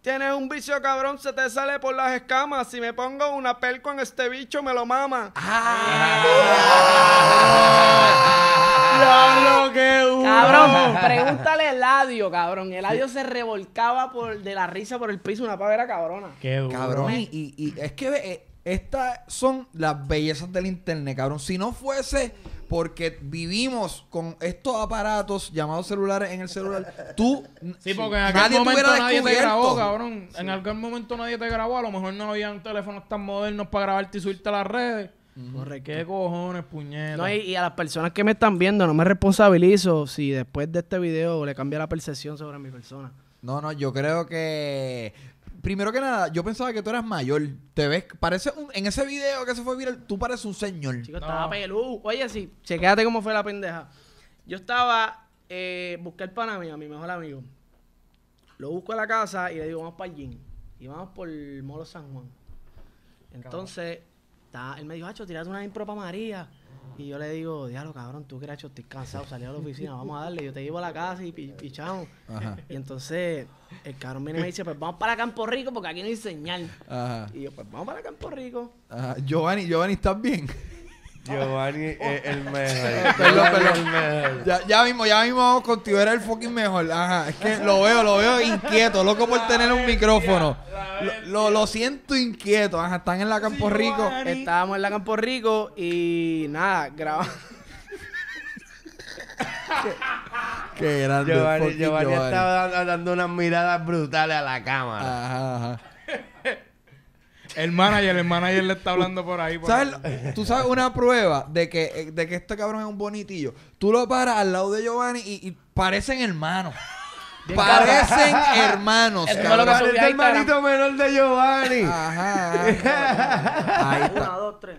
Tienes un vicio, cabrón, se te sale por las escamas. Si me pongo una pelco en este bicho, me lo mama. Ah. lo ah. que Cabrón, pregúntale el audio, cabrón. Eladio se revolcaba por, de la risa por el piso, una pavera cabrona. Cabrón, y, es que eh, estas son las bellezas del internet, cabrón. Si no fuese porque vivimos con estos aparatos llamados celulares en el celular. Tú. Sí, en nadie te grabó, cabrón. En algún momento nadie te grabó. A lo mejor no habían teléfonos tan modernos para grabarte y subirte a las redes. Corre, ¿Qué cojones, puñeta? No, y, a las personas que me están viendo, no me responsabilizo si después de este video le cambia la percepción sobre mi persona. No, no, yo creo que. Primero que nada, yo pensaba que tú eras mayor. Te ves, parece en ese video que se fue viral, tú pareces un señor. Chico, estaba peludo. Oye, sí, chequéate cómo fue la pendeja. Yo estaba, eh, busqué el pana a mi mejor amigo. Lo busco a la casa y le digo, vamos para allí. Y vamos por el Molo San Juan. Entonces, Está, él me dijo, Hacho, tirate una impropa María. Y yo le digo, diablo, cabrón, tú que estoy cansado, salí a la oficina, vamos a darle, yo te llevo a la casa y pichamos. Y entonces el cabrón viene y me dice, pues vamos para Campo Rico porque aquí no hay señal. Y yo, pues vamos para Campo Rico. Ajá. Giovanni, Giovanni, ¿estás bien? Giovanni es el mejor. Ya, ya mismo, ya mismo vamos contigo. Era el fucking mejor. Ajá. Es que lo veo, lo veo inquieto, loco por tener un micrófono. Lo, lo siento inquieto. Ajá, están en la Campo Rico. Estábamos en la Campo Rico y nada, grabamos. Qué, grande. Giovanni, Giovanni, estaba dando, dando unas miradas brutales a la cámara. Ajá, ajá. El manager, el manager le está hablando por ahí. ¿Sabes? Tú sabes una prueba de que, de que este cabrón es un bonitillo. Tú lo paras al lado de Giovanni y, parecen hermanos. Parecen hermanos. Es el hermanito menor de Giovanni. Ajá. ahí está. Una, dos, tres.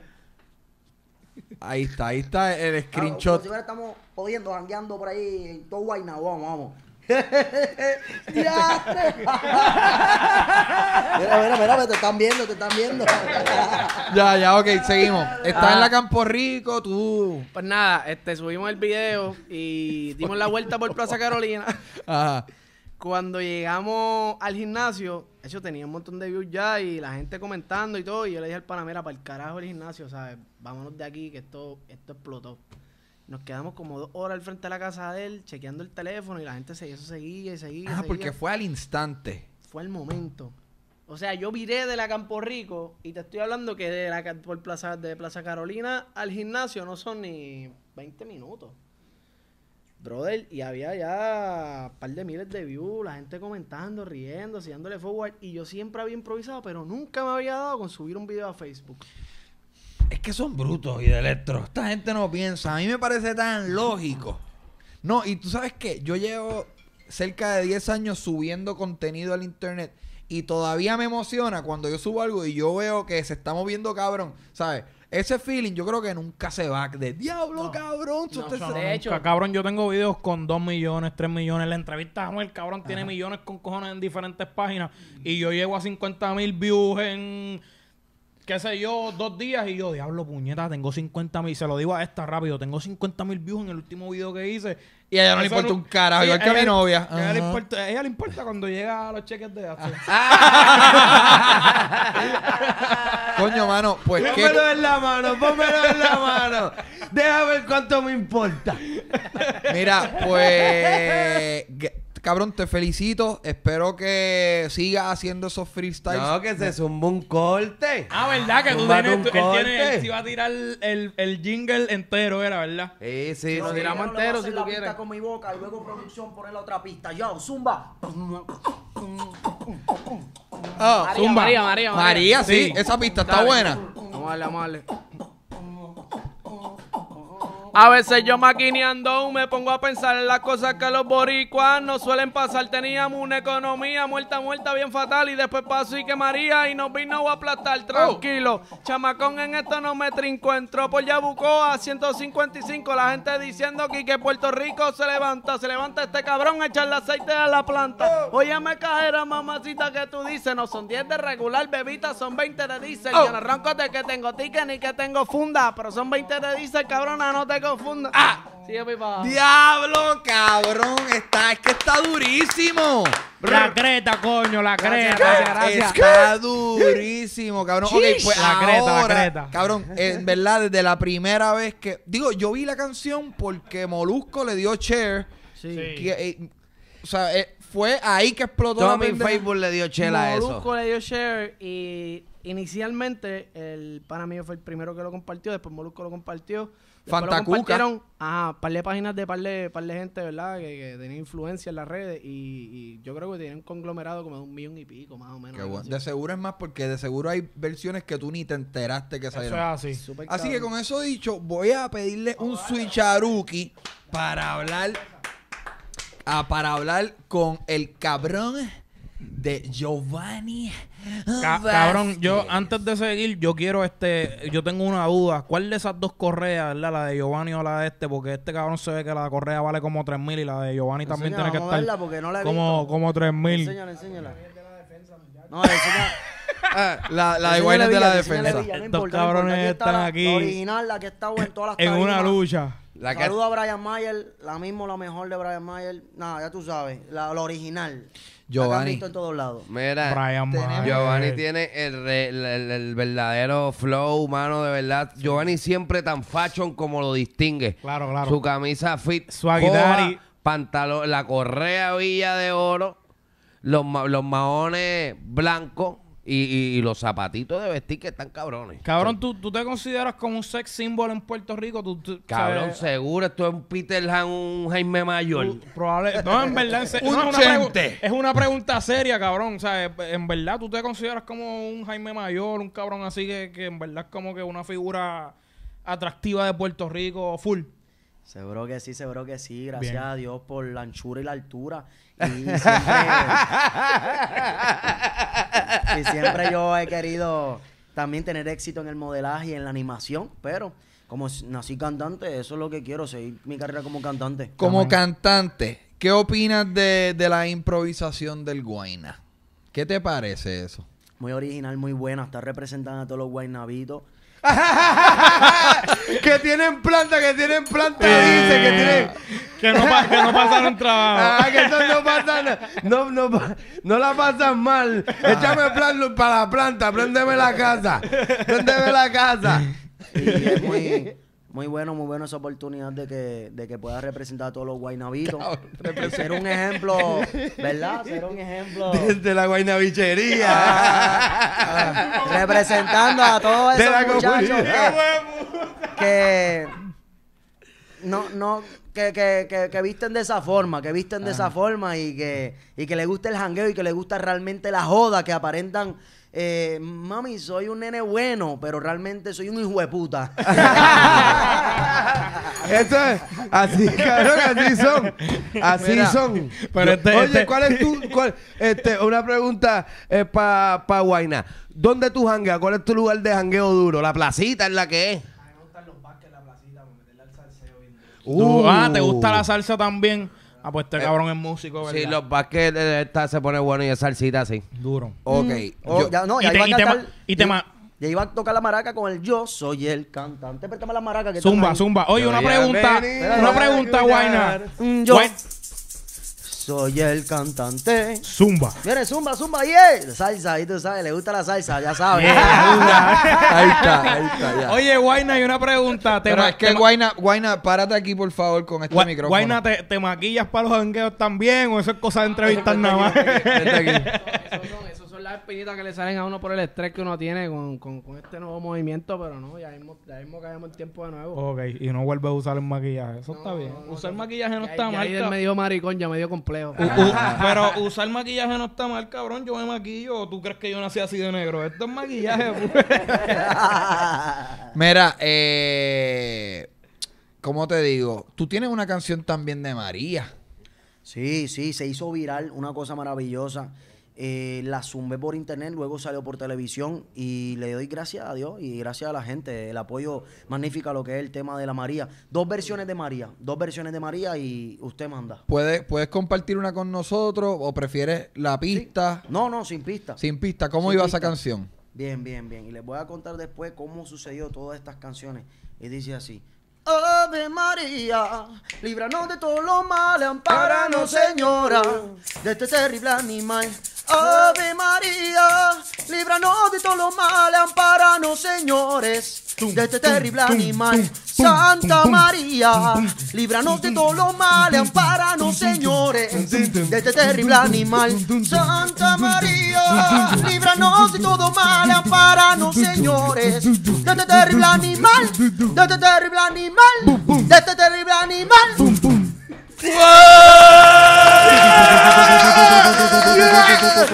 Ahí está, ahí está el screenshot. estamos jodiendo, jangueando por ahí, todo guaynabo, vamos, vamos. mira, mira, mira, te están viendo, te están viendo. ya, ya, ok, seguimos. Estás en la ah. Campo Rico, tú. Pues nada, este, subimos el video y dimos la vuelta por Plaza Carolina. Ajá. Cuando llegamos al gimnasio, eso tenía un montón de views ya y la gente comentando y todo. Y yo le dije al Panamera, para el carajo el gimnasio, ¿sabes? Vámonos de aquí, que esto, esto explotó. Nos quedamos como dos horas al frente de la casa de él, chequeando el teléfono y la gente seguía, seguía y seguía. Ah, porque fue al instante. Fue al momento. O sea, yo miré de la Campo Rico y te estoy hablando que de la Plaza, de Plaza Carolina al gimnasio no son ni 20 minutos. Brother, y había ya un par de miles de views, la gente comentando, riendo, ...siguiéndole forward. Y yo siempre había improvisado, pero nunca me había dado con subir un video a Facebook. Es que son brutos y de electro. Esta gente no piensa. A mí me parece tan lógico. No, y tú sabes qué. yo llevo cerca de 10 años subiendo contenido al internet y todavía me emociona cuando yo subo algo y yo veo que se está moviendo cabrón, ¿sabes? Ese feeling yo creo que nunca se va de diablo, cabrón. de hecho, cabrón, yo tengo videos con 2 millones, 3 millones. La entrevista el cabrón, tiene millones con cojones en diferentes páginas. Y yo llego a 50 mil views en qué sé yo, dos días y yo, diablo, puñeta, tengo 50 mil. Se lo digo a esta rápido, tengo 50 mil views en el último video que hice. Y a ella no le importa un carajo, igual que a mi novia. A ella, le importa, cuando llega a los cheques de hace. Coño, mano, pues qué... en la mano, pónmelo en la mano. Déjame ver cuánto me importa. Mira, pues... cabrón, te felicito. Espero que sigas haciendo esos freestyles. No, que se zumba un corte. Ah, ¿verdad? Que tú tienes... un él tiene... a tirar el, el jingle entero, era, ¿verdad? Sí, sí, lo tiramos entero si tú la pista con mi boca y luego producción poner la otra pista. Yo, zumba. Oh, María, María, María. María, sí. Esa pista está buena. Vamos a darle, vamos a darle. A veces yo maquineando me pongo a pensar en las cosas que los boricuas no suelen pasar. Teníamos una economía muerta, muerta, bien fatal. Y después pasó y que María y nos vino a aplastar. Oh. Tranquilo, chamacón en esto no me trinco. Entró por a 155. La gente diciendo que, que Puerto Rico se levanta. Se levanta este cabrón a echarle aceite a la planta. Oye, oh. Óyeme, cajera, mamacita, que tú dices. No son 10 de regular, bebita, son 20 de diésel. Oh. y Yo no arranco de que tengo ticket ni que tengo funda. Pero son 20 de diésel, cabrona, no te confunda. ¡Ah! ¡Diablo, cabrón! Está, es que está durísimo. La creta, coño, la creta. Gracias, Está durísimo, cabrón. Pues la creta, la creta. Cabrón, eh, en verdad, desde la primera vez que. Digo, yo vi la canción porque Molusco le dio share. Sí. Eh, o sea, eh, fue ahí que explotó mi Facebook le dio share a eso. Molusco le dio share y inicialmente el pana mío fue el primero que lo compartió, después Molusco lo compartió. Fantacuca. Ah, par de páginas de par de, gente, ¿verdad? Que, tenía influencia en las redes y, yo creo que tenían un conglomerado como de un millón y pico, más o menos. De seguro es más porque de seguro hay versiones que tú ni te enteraste que salieron. así. así que con eso dicho, voy a pedirle un switcharuki para hablar a, ah, para hablar con el cabrón de Giovanni Oh, cabrón, yo antes de seguir, yo quiero este, yo tengo una duda. ¿Cuál de esas dos correas, la de Giovanni o la de este? Porque este cabrón se ve que la correa vale como mil y la de Giovanni también tiene que estar como, como mil Enséñala, enséñala. la, de igual de la defensa. Estos cabrones están aquí. original, la que está en todas las En una lucha. La Saludo a Brian Mayer, la misma, la mejor de Brian Mayer. Nada, ya tú sabes, la, la original. Giovanni. en todos lados. Mira, Giovanni tiene el, verdadero flow, humano, de verdad. Giovanni siempre tan fashion como lo distingue. Claro, claro. Su camisa fit, su pantalón, la correa villa de oro, los, los maones blancos, y, los zapatitos de vestir que están cabrones. Cabrón, ¿tú, te consideras como un sex symbol en Puerto Rico? ¿Tú, Cabrón, seguro, esto es un Peter un Jaime Mayor. Probable, no, en verdad, es, una pregunta seria, cabrón. O sea, En verdad, ¿tú te consideras como un Jaime Mayor, un cabrón así que, en verdad es como que una figura atractiva de Puerto Rico, full? Seguro que sí, seguro que sí. Gracias a Dios por la anchura y la altura Y siempre, yo he querido también tener éxito en el modelaje y en la animación, pero como nací cantante, eso es lo que quiero, seguir mi carrera como cantante. Como cantante, ¿qué opinas de, de, la improvisación del Guayna? ¿Qué te parece eso? Muy original, muy buena, está representando a todos los guaynabitos. que tienen planta, que tienen planta, eh, dice, que tienen... Que no, que un trabajo. que no pasan. Ah, no, no, no la pasan mal. Ah. Échame plan para la planta, préndeme la casa. Préndeme la casa. Muy bueno, muy bueno esa oportunidad de que, de pueda representar a todos los guainabitos. ser un ejemplo, ¿verdad? Ser un ejemplo. Desde la guainabichería. representando a todos esos muchachos que, no, no, que, que, que, visten de esa forma, que visten de esa ah. forma y que, y que le gusta el jangueo y que le gusta realmente la joda que aparentan eh, mami, soy un nene bueno, pero realmente soy un hijo de puta. Esto es, así, así son. Así son. Pero este, Oye, este ¿cuál es tu. Cuál, este, una pregunta eh, para pa Guayna. ¿Dónde tú jangueas? ¿Cuál es tu lugar de jangueo duro? ¿La placita es la que es? A me gustan los parques, la placita, para meterle al salseo. Bien. ah, ¿te uh. gusta la salsa también? Ah, pues este eh, cabrón es músico, ¿verdad? Sí, los basquetes de eh, esta se pone bueno y es salsita así. Duro. Ok. Mm. Yo- oh, ya, no, ya y, a Ya iba a tocar la maraca con el yo soy el cantante. Préstame la maraca que Zumba, zumba. Oye, una pregunta. Una pregunta, Guayna. Mm, yo- soy el cantante. Zumba. Viene Zumba, Zumba, es Salsa, y tú sabes, le gusta la salsa, ya sabes. ahí está, ahí está. Ya. Oye, Guaina hay una pregunta. Pero es que, Guayna, Guayna, párate aquí, por favor, con este micrófono. Guayna, ¿te, maquillas para los jangueos también o eso es cosa de entrevistas nada más? espinitas que le salen a uno por el estrés que uno tiene con, este nuevo movimiento, pero no, ya mismo, ya caemos el tiempo de nuevo. Ok, y no vuelve a usar el maquillaje, eso está bien. usar maquillaje no está mal. Ahí me dio maricón, ya me dio complejo. pero usar maquillaje no está mal, cabrón. Yo me maquillo, tú crees que yo nací así de negro? Esto es maquillaje, pues. Mira, eh. ¿Cómo te digo? Tú tienes una canción también de María. Sí, sí, se hizo viral, una cosa maravillosa. Eh, la zumbé por internet, luego salió por televisión y le doy gracias a Dios y gracias a la gente, el apoyo magnífico a lo que es el tema de la María. Dos versiones de María, dos versiones de María y usted manda. ¿Puedes, puedes compartir una con nosotros o prefieres la pista? No, no, sin pista. Sin pista, ¿cómo iba esa canción? Bien, bien, bien. Y les voy a contar después cómo sucedió todas estas canciones. Y dice así, Ave María, líbranos de todo lo mal amparanos, Señora, de este terrible animal. Ave María, líbranos de todos los mal amparanos, señores, de este terrible animal. Santa María, líbranos de todos los ampara amparanos, señores, de este terrible animal. Santa María, líbranos de todo mal, amparanos, señores, de este terrible animal, de este terrible animal animal, boom, de este terrible animal. Boom boom.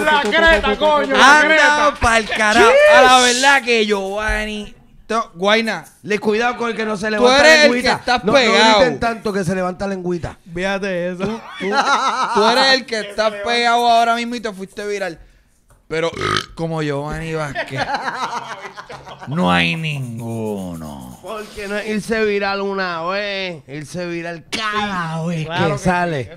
la creta, coño. Anda pa'l carajo. A la verdad que Giovanni. Guaina, Guayna, Le cuidado con el que no se levanta Tú eres el que lengüita. estás no, no tanto que se levanta lengüita. Fíjate eso. tú eres el que estás pegado ahora mismo y te fuiste viral. Pero como Giovanni Vázquez, no hay ninguno. Porque no es irse viral una vez, irse viral cada vez que, sale es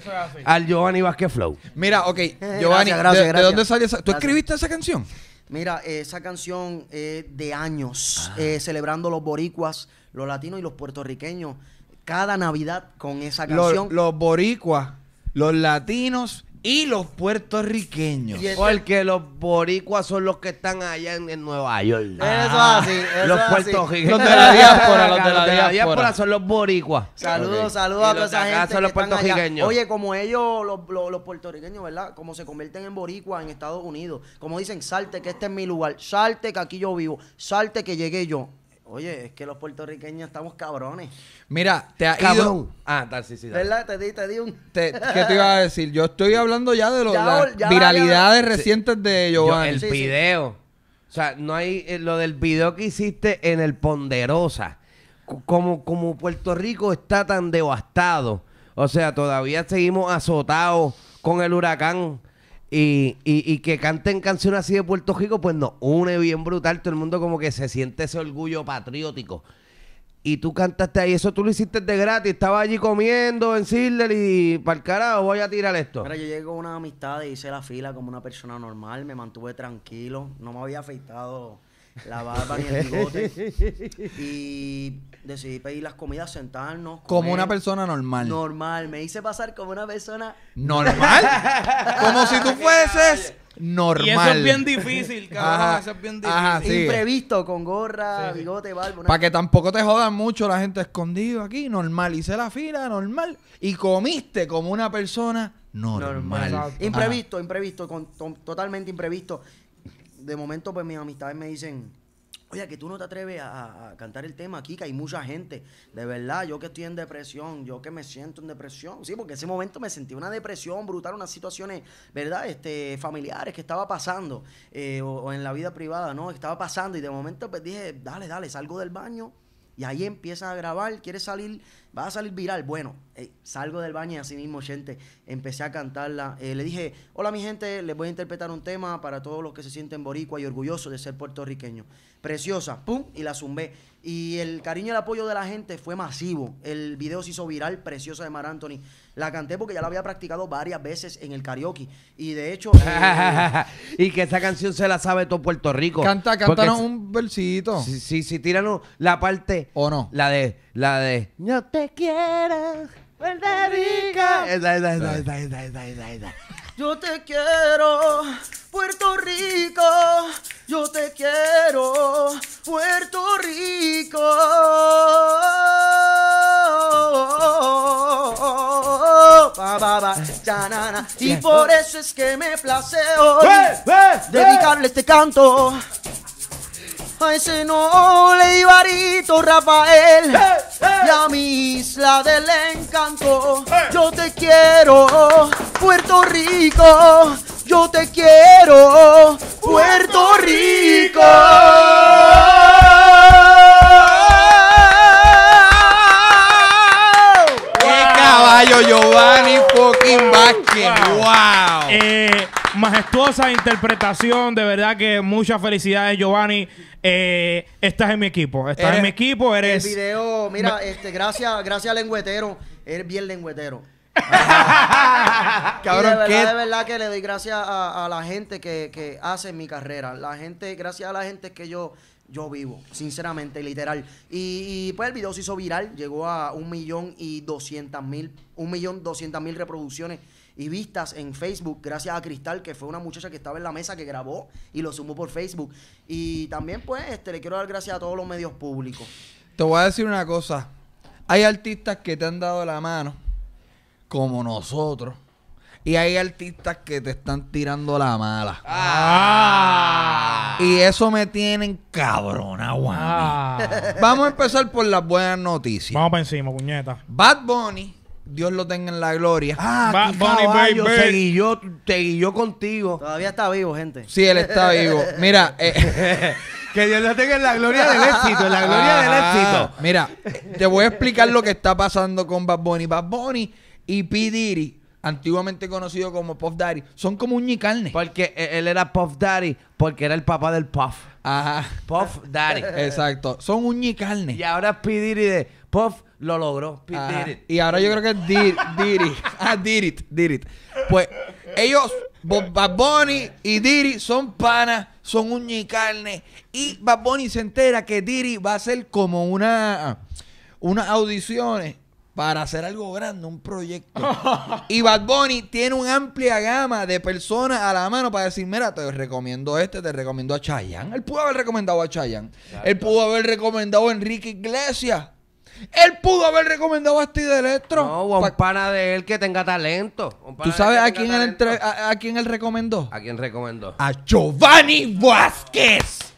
al Giovanni Vázquez Flow. Mira, ok, eh, Giovanni, ¿de, dónde sale esa? ¿Tú escribiste esa canción? Mira, esa canción de años, ah. eh, celebrando los boricuas, los latinos y los puertorriqueños. Cada Navidad con esa canción. los boricuas, los latinos y los puertorriqueños. Porque los boricuas son los que están allá en, Nueva York. Eso es así. los puertorriqueños. Los de la diáspora, los de la, diáspora. son los boricuas. Saludos, saludos a toda esa gente. Acá los puertorriqueños. Oye, como ellos, los, los, los, puertorriqueños, ¿verdad? Como se convierten en boricuas en Estados Unidos. Como dicen, salte que este es mi lugar. Salte que aquí yo vivo. Salte que llegué yo. Oye, es que los puertorriqueños estamos cabrones. Mira, te ha Cabrón. Ah, tal, sí, sí. ¿Verdad? Te di, te di un... ¿Qué te iba a decir? Yo estoy hablando ya de las viralidades recientes de el video. O sea, no hay eh, lo del video que hiciste en el Ponderosa. Como, como Puerto Rico está tan devastado. O sea, todavía seguimos azotados con el huracán y, que canten canciones así de Puerto Rico, pues nos une bien brutal. Todo el mundo como que se siente ese orgullo patriótico. Y tú cantaste ahí, eso tú lo hiciste de gratis. Estaba allí comiendo en Silver y para el carajo voy a tirar esto. pero yo llegué con una amistad y hice la fila como una persona normal. Me mantuve tranquilo. No me había afeitado la barba ni el bigote. Y decidí pedir las comidas, sentarnos. Como una persona normal. Normal, me hice pasar como una persona... ¿Normal? como si tú fueses normal. Y eso es bien difícil, cabrón. eso es bien difícil. Imprevisto, con gorra, bigote, barba. Para que tampoco te jodan mucho la gente escondido aquí. Normal. Hice la fila, normal. Y comiste como una persona normal. Imprevisto, imprevisto, con, totalmente imprevisto. De momento, pues mis amistades me dicen Oye, que tú no te atreves a, cantar el tema aquí, que hay mucha gente. De verdad, yo que estoy en depresión, yo que me siento en depresión. Sí, porque ese momento me sentí una depresión brutal, unas situaciones, ¿verdad? Este, familiares que estaba pasando, eh, o, en la vida privada, ¿no? Estaba pasando y de momento pues dije, dale, dale, salgo del baño y ahí empieza a grabar, quiere salir va a salir viral. Bueno, eh, salgo del baño y así mismo, gente, empecé a cantarla. Eh, le dije, hola mi gente, les voy a interpretar un tema para todos los que se sienten boricua y orgullosos de ser puertorriqueños. Preciosa, pum, y la zumbé. Y el cariño y el apoyo de la gente fue masivo. El video se hizo viral, preciosa de Mar Anthony. La canté porque ya la había practicado varias veces en el karaoke. Y de hecho. Eh, y que esta canción se la sabe todo Puerto Rico. Canta, cántanos un versito. Sí, sí, sí, la parte. O no. La de. La de Yo te quiero, Puerto Rico. Yo te quiero, Puerto Rico. Yo te quiero, Puerto Rico. Y por eso es que me placeo dedicarle este canto a ese no varito Rafael y a mi isla del encanto. Yo te quiero, Puerto Rico. Yo te quiero, Puerto Rico. ¡Qué caballo, Giovanni fucking ¡Wow! Eh, majestuosa interpretación. De verdad que muchas felicidades, Giovanni. Eh, estás en mi equipo. Estás en mi equipo. Eres. El video, mira, este, gracias, gracias, lengüetero. Eres bien lengüetero. de, verdad, de verdad que le doy gracias a, la gente que, hace mi carrera. La gente, gracias a la gente que yo, yo vivo, sinceramente, literal. Y, pues el video se hizo viral, llegó a un millón y doscientas mil, un millón doscientas mil reproducciones y vistas en Facebook, gracias a Cristal, que fue una muchacha que estaba en la mesa que grabó y lo sumó por Facebook. Y también, pues, este, le quiero dar gracias a todos los medios públicos. Te voy a decir una cosa. Hay artistas que te han dado la mano, como nosotros. Y hay artistas que te están tirando la mala. Ah. Y eso me tienen cabrona, guau. Ah. Vamos a empezar por las buenas noticias. Vamos para encima, puñeta. Bad Bunny Dios lo tenga en la gloria. Ah, tu caballo se te contigo. Todavía está vivo, gente. Sí, él está vivo. Mira, eh, que Dios lo tenga en la gloria del éxito, en la gloria del ah, éxito. Mira, te voy a explicar lo que está pasando con Bad Bunny. Bad Bunny y P. antiguamente conocido como Puff Daddy, son como uña Porque e, él era Puff Daddy, porque era el papá del Puff. Ajá. Puff Daddy. Exacto. Son uña y Y ahora P. Diddy de Puff lo logró. Y ahora yo creo que es Diri Ah, Pues ellos, Bad Bunny y Diri son panas, son uña y carne. Y Bad Bunny se entera que Diri va a hacer como una una audiciones para hacer algo grande, un proyecto. y Bad Bunny tiene una amplia gama de personas a la mano para decir, mira, te recomiendo este, te recomiendo a Chayanne. Él pudo haber recomendado a Chayanne. Él pudo haber recomendado a Enrique Iglesias. Él pudo haber recomendado a Steve de Electro. No, a un pana de él que tenga talento. ¿Tú sabes a quién, él a, quién él recomendó? ¿A quién recomendó? A Giovanni Vázquez.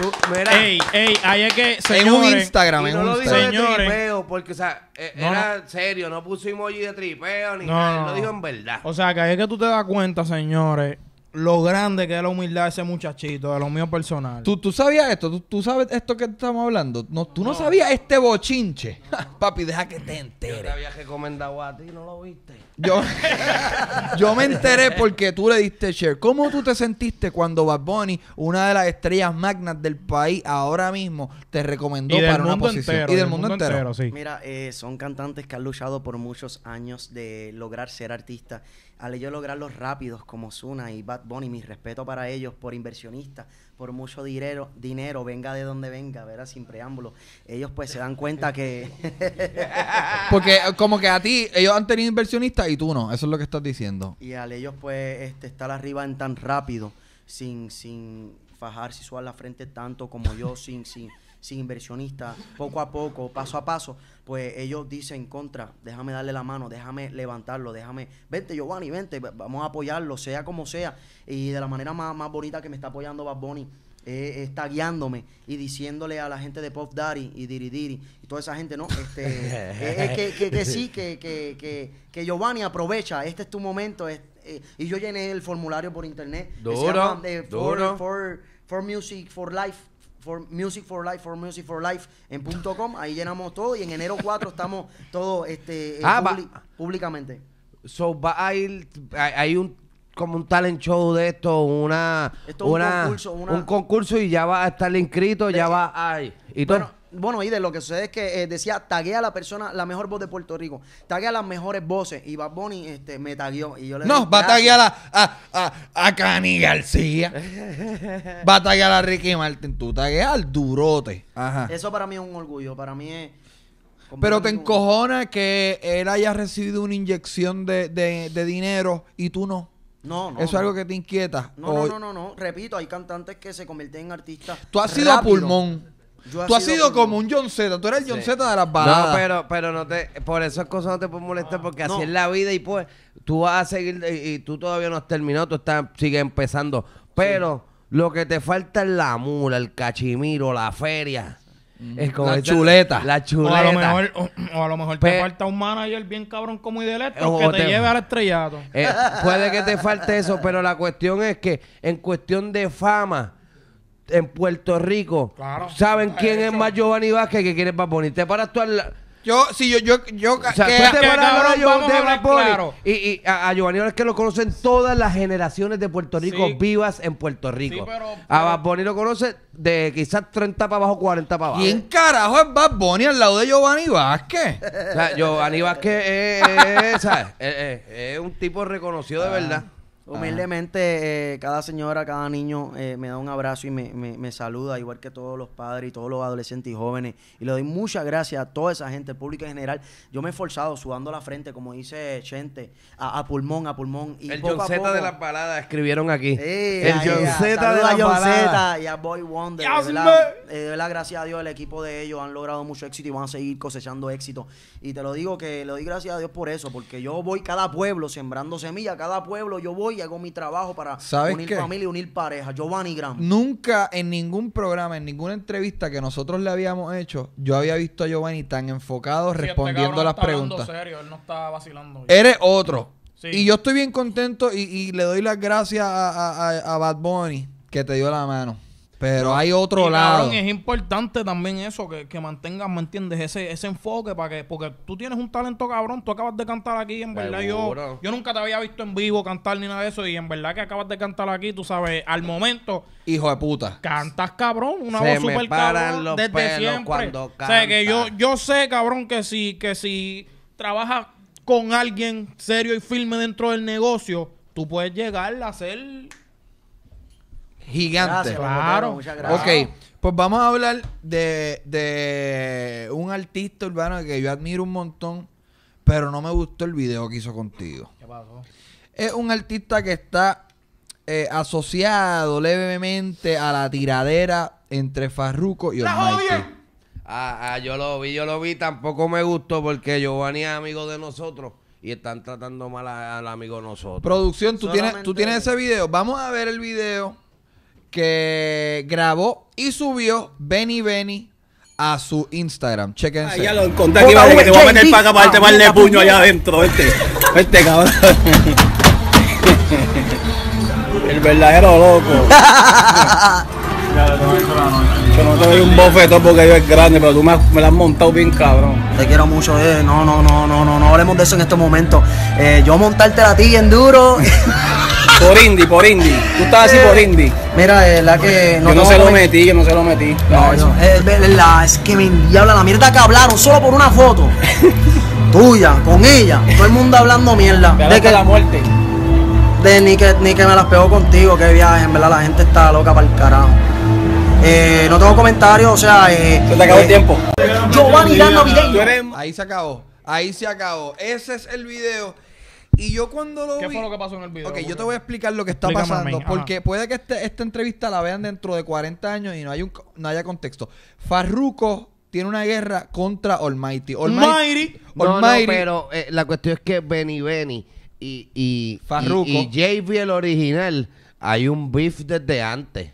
Tú, Ey, ey, ahí es que, En un Instagram, en un lo Instagram. de tripeo, porque, o sea, e- era serio, no puso emoji de tripeo ni nada. Él lo dijo en verdad. O sea, que ahí es que tú te das cuenta, señores, lo grande que es la humildad de ese muchachito, de lo mío personal. ¿Tú, sabías esto? ¿Tú, sabes esto que estamos hablando? No, tú no, sabías este bochinche. Papi, deja que te entere. Yo te había recomendado a no lo viste. Yo, me enteré porque tú le diste share. ¿Cómo tú te sentiste cuando Bad Bunny, una de las estrellas magnas del país, ahora mismo te recomendó para una posición? y del, mundo, entero. sí. Mira, eh, son cantantes que han luchado por muchos años de lograr ser artistas al ellos lograrlos rápidos como Zuna y Bad Bunny, mi respeto para ellos por inversionistas, por mucho dinero, dinero venga de donde venga, ¿verdad? Sin preámbulo. Ellos pues se dan cuenta que... Porque eh, como que a ti, ellos han tenido inversionistas y tú no, eso es lo que estás diciendo. Y al ellos pues este, estar arriba en tan rápido, sin, sin fajarse y suar la frente tanto como yo, sin... sin sin inversionista, poco a poco, paso a paso, pues ellos dicen contra, déjame darle la mano, déjame levantarlo, déjame, vente Giovanni, vente, vamos a apoyarlo, sea como sea, y de la manera más, bonita que me está apoyando Bad Bunny. Eh, está guiándome y diciéndole a la gente de Pop Daddy y Diri Diri y toda esa gente, ¿no? Este, que, que, sí, que, que, Giovanni aprovecha, este es tu momento. Es, eh, y yo llené el formulario por internet. se eh, for Music, for Life Music for Life, for Music for Life en .com. Ahí llenamos todo y en enero 4 estamos todos este, eh, ah, públicamente. So, va hay un como un talent show de esto, una, un, concurso, y ya va a estar inscrito, ya va a... Y todo bueno, y de lo que sucede es que eh, decía, taguea a la persona, la mejor voz de Puerto Rico, taguea las mejores voces. Y Bad Bunny este, me tagueó. Y yo No, va a taguear a, a, a, Cani García. va a taguear a Ricky Martin. Tú tagueas al durote. Ajá. Eso para mí es un orgullo. Para mí es. Pero te encojona que él haya recibido una inyección de, dinero y tú no. No, no. Eso es algo que te inquieta. No, no, no, no, Repito, hay cantantes que se convierten en artistas. Tú has sido pulmón tú has sido, como un John Z, tú eres el John Z de las baladas. No, pero, pero no te, por esas cosas no te puedes molestar, porque así es la vida y pues tú vas a seguir y, tú todavía no has terminado, tú estás, sigues empezando. Pero lo que te falta es la mula, el cachimiro, la feria. Es como la chuleta. La chuleta. O a lo mejor, te falta un manager bien cabrón como Idelectro que te, lleve al estrellato. Eh, puede que te falte eso, pero la cuestión es que en cuestión de fama, en Puerto Rico saben quién es más Giovanni Vázquez que quién es Bad Bunny. Te paras tú al... Yo, si yo, yo, yo, te yo, de Y, y a, Giovanni es que lo conocen todas las generaciones de Puerto Rico vivas en Puerto Rico. a Bad lo conoce de quizás 30 para abajo, 40 para abajo. ¿Quién carajo es Bad al lado de Giovanni Vázquez? o Giovanni Vázquez es, un tipo reconocido de ah. verdad. Humildemente, eh, cada señora, cada niño eh, me da un abrazo y me, saluda, igual que todos los padres y todos los adolescentes y jóvenes. Y le doy muchas gracias a toda esa gente, pública en general. Yo me he esforzado sudando la frente, como dice gente a, pulmón, a pulmón. Y el John Z de la parada escribieron aquí. el John ah, Z de la baladas. y a Boy Wonder. De eh, gracias a Dios, el equipo de ellos han logrado mucho éxito y van a seguir cosechando éxito. Y te lo digo que le doy gracias a Dios por eso, porque yo voy cada pueblo sembrando semillas, cada pueblo yo voy y hago mi trabajo para unir familia y unir pareja. Giovanni Gram Nunca en ningún programa, en ninguna entrevista que nosotros le habíamos hecho, yo había visto a Giovanni tan enfocado este respondiendo a las preguntas. él no está vacilando. Eres otro. Y yo estoy bien contento y, le doy las gracias a Bad Bunny que te dio la mano. Pero hay otro lado. es importante también eso, que, que mantengas, ¿me entiendes? Ese, ese enfoque para que, porque tú tienes un talento cabrón, tú acabas de cantar aquí, en verdad yo, yo nunca te había visto en vivo cantar ni nada de eso, y en verdad que acabas de cantar aquí, tú sabes, al momento. Hijo de puta. Cantas cabrón, una voz super cabrón desde siempre. Cuando o que yo, yo sé, cabrón, que si, que si trabajas con alguien serio y firme dentro del negocio, tú puedes llegar a ser gigante. claro. Muchas gracias. Ok, pues vamos a hablar de, un artista urbano que yo admiro un montón, pero no me gustó el video que hizo contigo. ¿Qué pasó? Es un artista que está eh, asociado levemente a la tiradera entre Farruko y Almighty. Ah, ah, yo lo vi, yo lo vi, tampoco me gustó porque Giovanni es amigo de nosotros y están tratando mal al amigo de nosotros. Producción, tú tienes, tú tienes ese video. Vamos a ver el video que grabó y subió Benny Benny a su Instagram. Chequense. Ahí ya lo encontré aquí, vale, te voy a meter para acá para darte este mal de ah, puño allá adentro. este, este cabrón. El verdadero loco. yo no te doy un bofetón porque yo es grande, pero tú me, lo la has montado bien cabrón. Te quiero mucho, eh. No, no, no, no, no, no hablemos de eso en estos momentos. Eh, yo montarte la ti en duro. Por indie, por indie. Tú estabas así por indie. Mira, es verdad que. No yo no se lo metí, yo no se lo metí. No, Es verdad, es que me diabla la mierda que hablaron solo por una foto. tuya, con ella. Todo el mundo hablando mierda. De que la muerte. De ni que, me las pegó contigo, que viaje. verdad, la gente está loca para el carajo. Eh, no tengo comentarios, o sea. Eh, se te acabó el eh, tiempo. Yo Giovanni video. Ahí se acabó. Ahí se acabó. Ese es el video. Y yo cuando lo ¿Qué fue lo que pasó en el video? Ok, yo te voy a explicar lo que está pasando. porque puede que este, esta entrevista la vean dentro de 40 años y no, hay un, haya contexto. Farruko tiene una guerra contra Almighty. Almighty. Almighty. pero eh, la cuestión es que Benny Benny y, y, Farruko. y, JV, el original, hay un beef desde antes.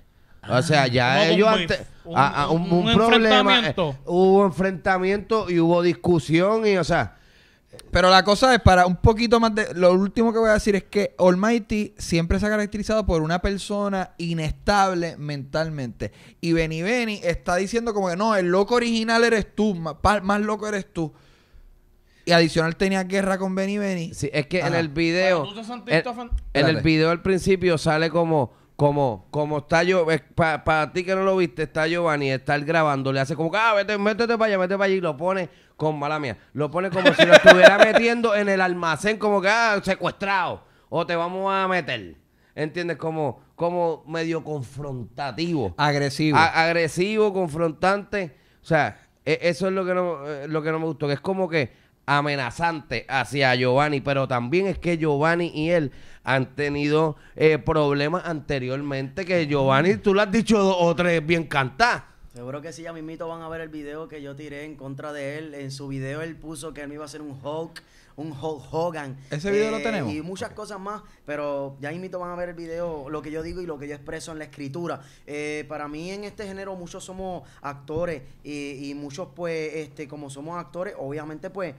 O sea, ah, ya ellos antes. a, problema. hubo enfrentamiento y hubo discusión y, o sea pero la cosa es, para un poquito más de... Lo último que voy a decir es que Almighty siempre se ha caracterizado por una persona inestable mentalmente. Y Benny Benny está diciendo como que no, el loco original eres tú, más, loco eres tú. Y adicional tenía guerra con Benny Benny. Sí, es que en el video... en el video al principio sale como como, como está yo, para ti que no lo viste, está Giovanni, está el grabando, le hace como, ah, vete, métete para allá, métete para allá y lo pone con mala mía. Lo pone como si lo estuviera metiendo en el almacén, como que, ah, secuestrado, o te vamos a meter. ¿Entiendes? Como, como medio confrontativo. Agresivo. agresivo, confrontante. O sea, e, eso es lo que no, eh, lo que no me gustó, que es como que amenazante hacia Giovanni, pero también es que Giovanni y él han tenido eh, problemas anteriormente que Giovanni, tú lo has dicho dos o tres bien cantar. Seguro que sí, ya mismito van a ver el video que yo tiré en contra de él. En su video él puso que él me iba a ser un Hulk, un Hulk Hogan. Ese video lo eh, tenemos. Y muchas cosas más, pero ya mismito van a ver el video, lo que yo digo y lo que yo expreso en la escritura. Eh, para mí en este género muchos somos actores y, y muchos pues, este, como somos actores, obviamente pues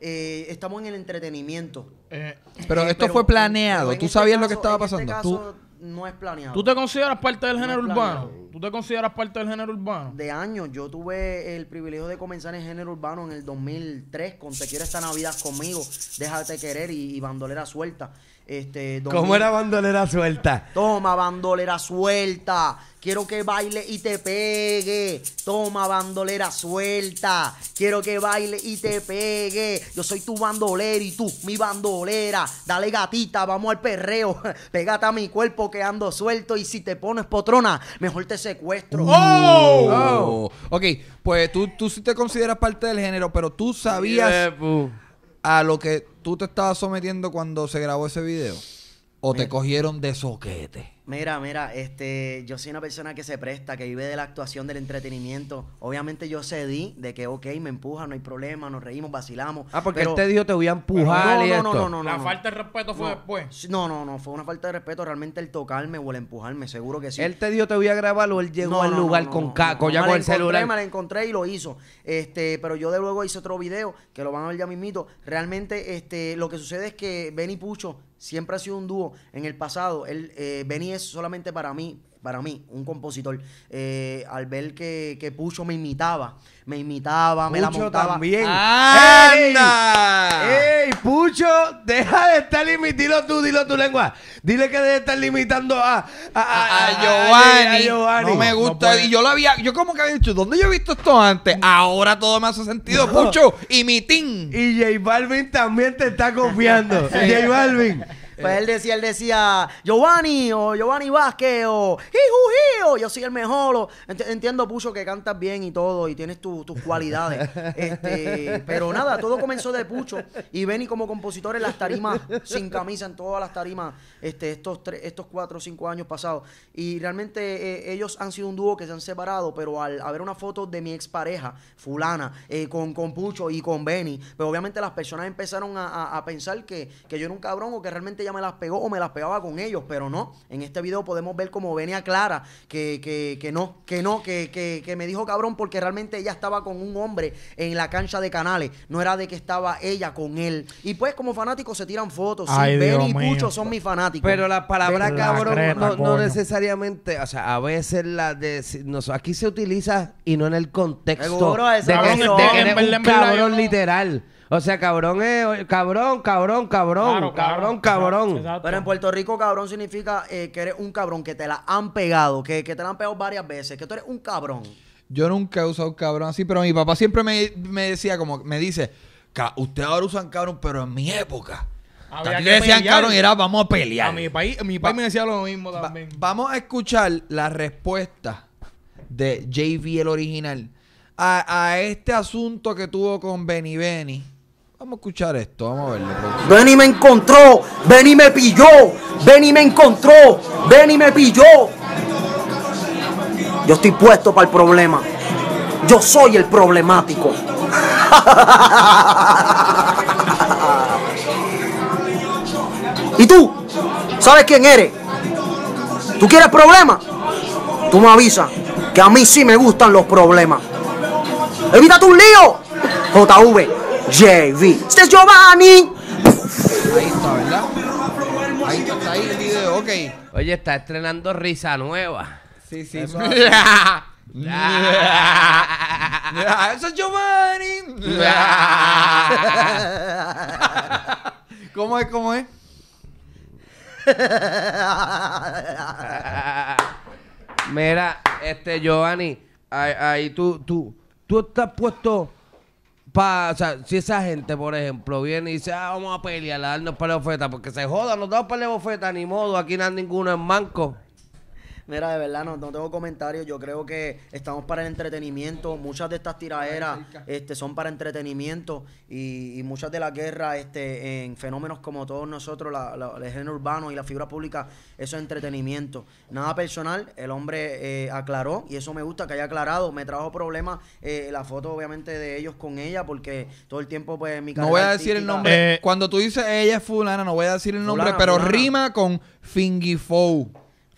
eh, estamos en el entretenimiento. Eh, pero eh, esto fue planeado. ¿Tú este sabías lo que estaba este pasando? Este caso, ¿Tú, no es planeado. ¿Tú te consideras parte del género urbano? ¿Tú te consideras parte del género urbano? De años. Yo tuve el privilegio de comenzar en género urbano en el 2003 con Te quiero esta Navidad conmigo, Déjate querer y Bandolera suelta. Este, ¿Cómo era bandolera suelta? Toma, bandolera suelta. Quiero que baile y te pegue. Toma, bandolera suelta. Quiero que baile y te pegue. Yo soy tu bandolera y tú mi bandolera. Dale gatita, vamos al perreo. Pégate a mi cuerpo que ando suelto. Y si te pones potrona, mejor te secuestro. Uh. Oh. ¡Oh! Ok, pues tú, tú sí te consideras parte del género, pero tú sabías. Eh, uh a lo que tú te estabas sometiendo cuando se grabó ese video? ¿O te cogieron de soquete? Mira, mira, este, yo soy una persona que se presta, que vive de la actuación, del entretenimiento. Obviamente yo cedí de que, ok, me empuja, no hay problema, nos reímos, vacilamos. Ah, porque él te te voy a empujar no, no, No, no, no, La falta de respeto fue después. No, no, no, fue una falta de respeto realmente el tocarme o el empujarme, seguro que sí. Él te dio, te voy a grabar o él llegó al lugar con caco, ya con el celular. Me la encontré y lo hizo. Este, pero yo de luego hice otro video que lo van a ver ya mismito. Realmente, este, lo que sucede es que Benny Pucho siempre ha sido un dúo. En el pasado, él, eh, solamente para mí, para mí, un compositor. Eh, al ver que, que, Pucho me imitaba, me imitaba, me la montaba. también. ¡Anda! ¡Ey! Pucho! Deja de estar limitando tú, dilo tu lengua. Dile que debe de estar limitando a... A, Giovanni. No me gusta. y yo lo había... Yo como que había dicho, ¿dónde yo he visto esto antes? Ahora todo me hace sentido, Pucho. imitín Y J Balvin también te está confiando. J Balvin. Pues eh. él decía, él decía, Giovanni o Giovanni Vázquez o Hijo yo soy el mejor. entiendo, Pucho, que cantas bien y todo y tienes tus cualidades. este, pero nada, todo comenzó de Pucho y Benny como compositor en las tarimas, sin camisa, en todas las tarimas, este, estos, estos cuatro o cinco años pasados. Y realmente eh, ellos han sido un dúo que se han separado, pero al haber una foto de mi expareja, fulana, eh, con, con Pucho y con Benny, pero pues obviamente las personas empezaron a, a pensar que, que yo era un cabrón o que realmente me las pegó o me las pegaba con ellos, pero no. En este video podemos ver como venía Clara, que, que, que no, que no, que, que, me dijo cabrón porque realmente ella estaba con un hombre en la cancha de Canales, no era de que estaba ella con él. Y pues como fanáticos se tiran fotos, Ay, y Pucho son mis fanáticos. Pero la palabra cabrón no, necesariamente, o sea, a veces la de, aquí se utiliza y no en el contexto de, de cabrón literal. O sea, cabrón es cabrón, cabrón, cabrón, cabrón, cabrón. Pero en Puerto Rico, cabrón significa eh, que eres un cabrón, que te la han pegado, que, te la han pegado varias veces, que tú eres un cabrón. Yo nunca he usado cabrón así, pero mi papá siempre me, decía, como me dice, ustedes ahora usan cabrón, pero en mi época. También le decían cabrón y era vamos a pelear. A mi país, mi país me decía lo mismo también. vamos a escuchar la respuesta de JV el original a, a este asunto que tuvo con Benny Benny Vamos a escuchar esto, vamos a verlo. Ven me encontró, Benny me pilló, ven me encontró, Benny me pilló. Yo estoy puesto para el problema. Yo soy el problemático. ¿Y tú? ¿Sabes quién eres? ¿Tú quieres problemas? Tú me avisas que a mí sí me gustan los problemas. ¡Evita tu lío! JV. JV. Este es Giovanni. Ahí está, ¿verdad? Ahí está, ahí el video, ok. Oye, está estrenando risa nueva. Sí, sí. Eso, eso es Giovanni. ¿Cómo es? ¿Cómo es? Mira, este Giovanni, ahí tú, tú, tú estás puesto o sea, si esa gente, por ejemplo, viene y dice, ah, vamos a pelear, a darnos para bofeta, porque se jodan, nos damos de bofeta, ni modo, aquí no hay ninguno en manco. Mira, de verdad, no, tengo comentarios. Yo creo que estamos para el entretenimiento. Muchas de estas tiraderas este, son para entretenimiento y, muchas de la guerra este, en fenómenos como todos nosotros, la, el género urbano y la figura pública, eso es entretenimiento. Nada personal, el hombre eh, aclaró y eso me gusta que haya aclarado. Me trajo problemas eh, la foto, obviamente, de ellos con ella porque todo el tiempo, pues, mi No voy a decir el nombre. Eh, Cuando tú dices ella es fulana, no voy a decir el nombre, pero rima con Fingifou.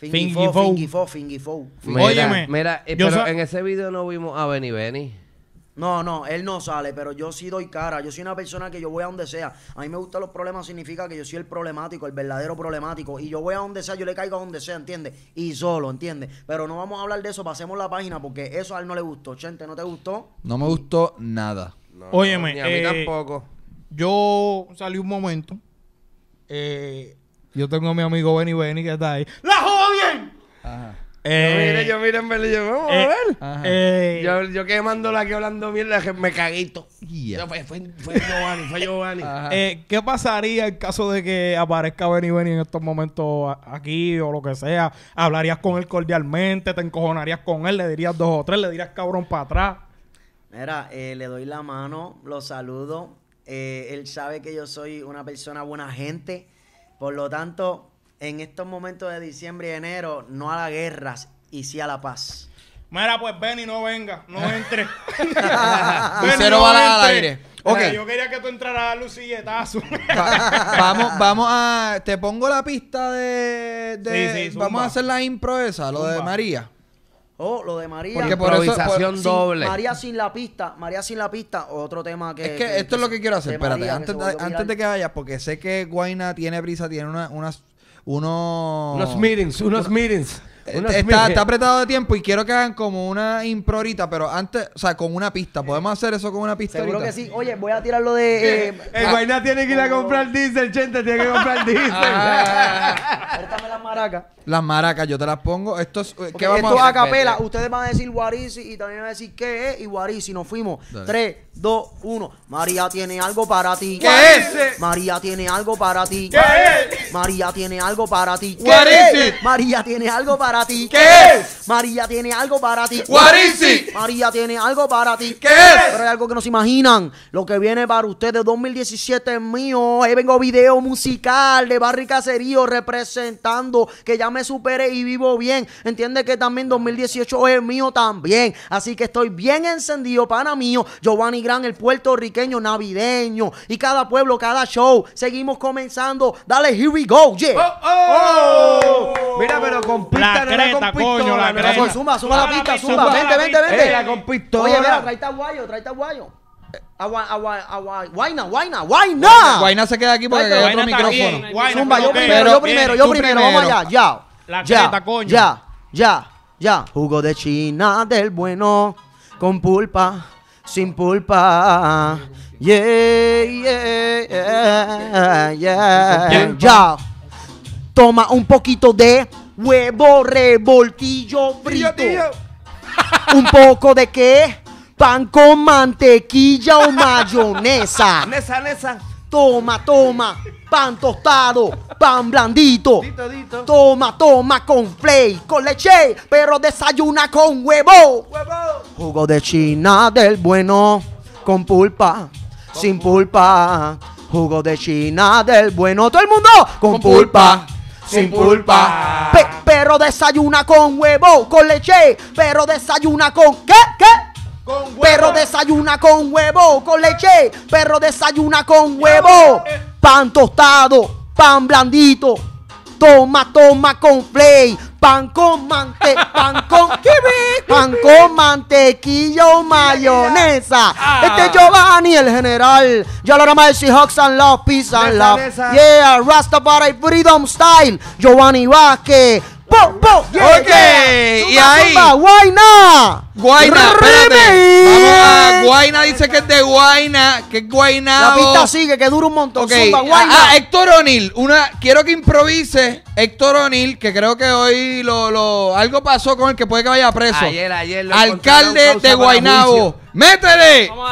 Fingifo, Fingifo, Fingifo. Óyeme. Mira, pero en ese video no vimos a Benny Benny. No, no, él no sale, pero yo sí doy cara. Yo soy una persona que yo voy a donde sea. A mí me gustan los problemas, significa que yo soy el problemático, el verdadero problemático. Y yo voy a donde sea, yo le caigo a donde sea, ¿entiendes? Y solo, ¿entiendes? Pero no vamos a hablar de eso, pasemos la página porque eso a él no le gustó. Chente, ¿no te gustó? No me gustó nada. Óyeme, ni a mí eh, tampoco. Yo salí un momento. Eh, yo tengo a mi amigo Benny Benny que está ahí. ¡La Ajá. Eh, yo miren yo mire, y yo, vamos a eh, ver. Eh, yo, yo quemándola aquí hablando mierda, me caguito. Fue, fue, Giovanni, fue Giovanni. Eh, ¿Qué pasaría en caso de que aparezca Benny Benny en estos momentos aquí o lo que sea? ¿Hablarías con él cordialmente? ¿Te encojonarías con él? ¿Le dirías dos o tres? ¿Le dirías cabrón para atrás? Mira, le doy la mano, lo saludo. él sabe que yo soy una persona buena gente. Por lo tanto, en estos momentos de diciembre y enero, no a la guerras y sí a la paz. Mira, pues ven y no venga, no entre. Cero no balas al aire. Okay. Yo quería que tú entraras a lucilletazo. vamos, vamos a. Te pongo la pista de. vamos a hacer la impro esa, lo de María. Oh, lo de María. Porque improvisación doble. María sin la pista, María sin la pista, otro tema que... Es que, esto es lo que quiero hacer, espérate, antes, de que vayas, porque sé que Guaina tiene prisa, tiene unas unos... Unos meetings, unos meetings. Está, apretado de tiempo y quiero que hagan como una Improrita pero antes, o sea, con una pista. ¿Podemos hacer eso con una pista Seguro que sí. Oye, voy a tirar lo de... Eh, el eh, ah. Guayna tiene que ir a oh. comprar diésel, gente. Tiene que comprar diésel. Ahorita las maracas. Las maracas, yo te las pongo. Esto es... Eh, ¿Qué vamos esto a, a capela. Ustedes van a decir Warisi y también van a decir qué es y Warisi. Nos fuimos. 3, 2, 1. María tiene algo para ti. ¿Qué, es? María tiene algo para ti. ¿Qué es? María tiene algo para ti. ¿Qué María tiene algo para ti. ¿Qué es? María tiene algo para ti. What María tiene algo para ti. ¿Qué es? Pero hay algo que no se imaginan. Lo que viene para ustedes 2017 es mío. Ahí vengo video musical de Barry Caserío representando que ya me superé y vivo bien. Entiende que también 2018 es mío también. Así que estoy bien encendido, pana mío. Giovanni Gran, el puertorriqueño navideño. Y cada pueblo, cada show. Seguimos comenzando. Dale, here we go. Oh, oh, oh. Mira, pero con creta, coño, la creta. Coño, suma, suma la pista, suma. Vente, vente, vente. con pistola. Oye, mira, trae guayo, trae guayo. Agua, agua, agua. Guayna, guayna, guayna. Guayna se queda aquí porque hay otro micrófono. Guayna, Zumba, yo primero, yo primero, yo primero. Vamos allá, ya. La creta, coño. Ya, ya, ya. Jugo de China del bueno, con pulpa, sin pulpa. Yeah, yeah, yeah, yeah. Ya. Toma un poquito de huevo, revoltillo, frito. Un poco de qué? Pan con mantequilla o mayonesa. Toma, toma, pan tostado, pan blandito. Toma, toma con play, con leche, pero desayuna con huevo. huevo. Jugo de China del bueno, con pulpa, sin pulpa. Jugo de China del bueno, todo el mundo con, pulpa, sin pulpa. Perro desayuna con huevo, con leche, Perro desayuna con ¿qué? ¿Qué? perro desayuna con huevo, con leche. Perro desayuna con huevo. Pan tostado, pan blandito. Toma, toma con play. Pan con mante, pan con pan con mantequilla mayonesa. Este es ah. Giovanni, el general. Yo lo llamo el Seahawks and Love, Peace and Yeah, Rastafari Freedom Style. Giovanni Vázquez. ¡Po, y ahí. Guaina, Guaina, espérate. Vamos a dice que es de Guaina, que es Guaina. La pista sigue, que dura un montón. Okay. Zumba, Ah, Héctor O'Neill, una, quiero que improvise Héctor O'Neill, que creo que hoy lo, lo, algo pasó con el que puede que vaya preso. Ayer, ayer. Alcalde de Guainabo. ¡Métele! Vamos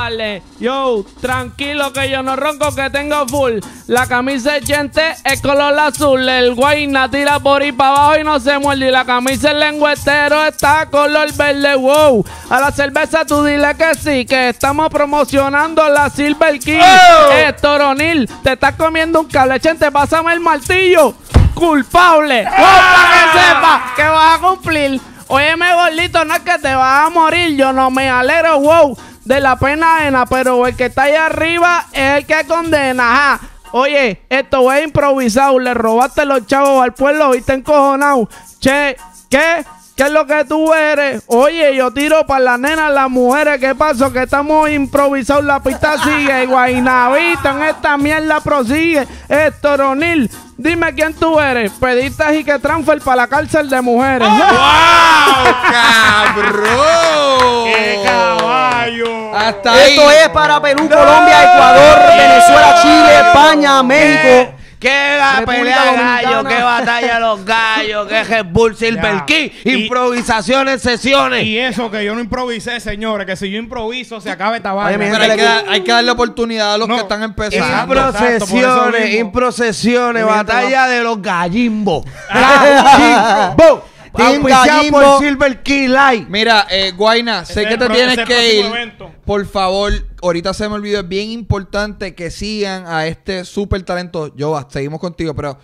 Yo, tranquilo que yo no ronco, que tengo full. La camisa gente, es color azul. El guayna tira por ahí para abajo y no se muerde. Y la camisa el lengüetero está color verde. Wow. A la cerveza tú dile que sí, que estamos promocionando la Silver King. Oh. Eh, te estás comiendo un cable. gente, pásame el martillo. Culpable. ¡Ah! que sepa que vas a cumplir! Oye Óyeme, gordito, no es que te vas a morir. Yo no me alero wow, de la pena ajena, pero el que está ahí arriba es el que condena, ajá. Oye, esto es improvisado. Le robaste los chavos al pueblo y te encojonado. Che, ¿qué? ¿Qué es lo que tú eres? Oye, yo tiro para la nena, las mujeres. ¿Qué pasó? Que estamos improvisados. La pista sigue. Guainavita en esta mierda prosigue. Estoronil. Dime quién tú eres. Pediste y que transfer para la cárcel de mujeres. ¡Oh! ¡Wow! ¡Cabrón! ¡Qué caballo! Esto es para Perú, Colombia, Ecuador, Venezuela, Chile, España, México. Qué la pelea gallo, qué batalla los gallos, qué Red Bull Silver Key! improvisaciones, sesiones. Y eso que yo no improvisé, señores, que si yo improviso se acaba esta vaina. hay que, darle oportunidad a los que están empezando. Improcesiones, batalla de los gallimbos. Ah, Gallimbo. Silver Key Light. Mira, eh, Guaina, sé que te tienes que ir. Por favor, ahorita se me olvidó. Es bien importante que sigan a este súper talento. Yo, ah, seguimos contigo, pero...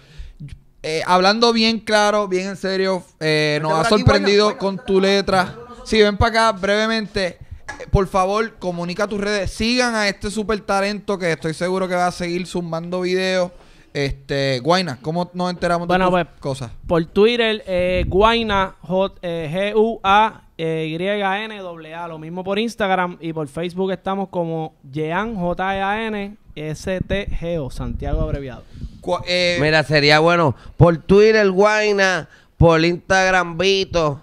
Eh, hablando bien claro, bien en serio, eh, nos ha sorprendido con tu letra. Si ven para acá brevemente, eh, por favor, comunica tus redes. Sigan a este súper talento que estoy seguro que va a seguir sumando videos. Este, Guaina, ¿cómo nos enteramos de pues, cosas? Por Twitter, eh, Guaina, G-U-A-Y-N-A, eh, eh, lo mismo por Instagram y por Facebook estamos como Jean, j a n S-T-G-O, Santiago abreviado. Eh, Mira, sería bueno por Twitter, Guaina, por Instagram, Vito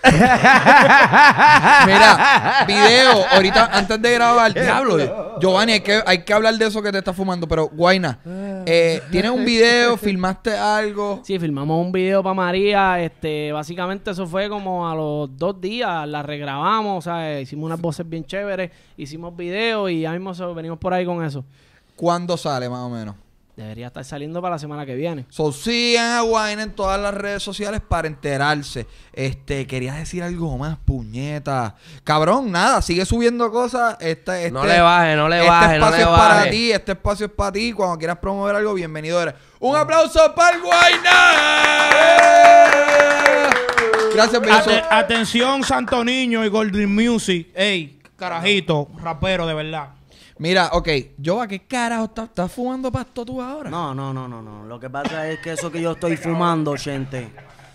Mira, video, ahorita antes de grabar, diablo, Giovanni, hay que, hay que hablar de eso que te está fumando, pero Guaina, eh, ¿tienes un video? ¿Filmaste algo? Sí, filmamos un video para María, este, básicamente eso fue como a los dos días, la regrabamos, o sea, hicimos unas voces bien chéveres, hicimos video y ya mismo venimos por ahí con eso. ¿Cuándo sale más o menos? Debería estar saliendo para la semana que viene. So, a Wine en todas las redes sociales para enterarse. Este, quería decir algo más, puñeta. Cabrón, nada, sigue subiendo cosas. Este, no este le baje, no le este baje. Este espacio es para ti, este espacio es para ti. Cuando quieras promover algo, bienvenido eres. ¡Un aplauso para el Guayna! Gracias, Atención, Santo Niño y Golden Music. Ey, carajito, rapero, de verdad. Mira, ok, ¿a ¿qué carajo estás fumando pasto tú ahora? No, no, no, no, no. Lo que pasa es que eso que yo estoy fumando, gente,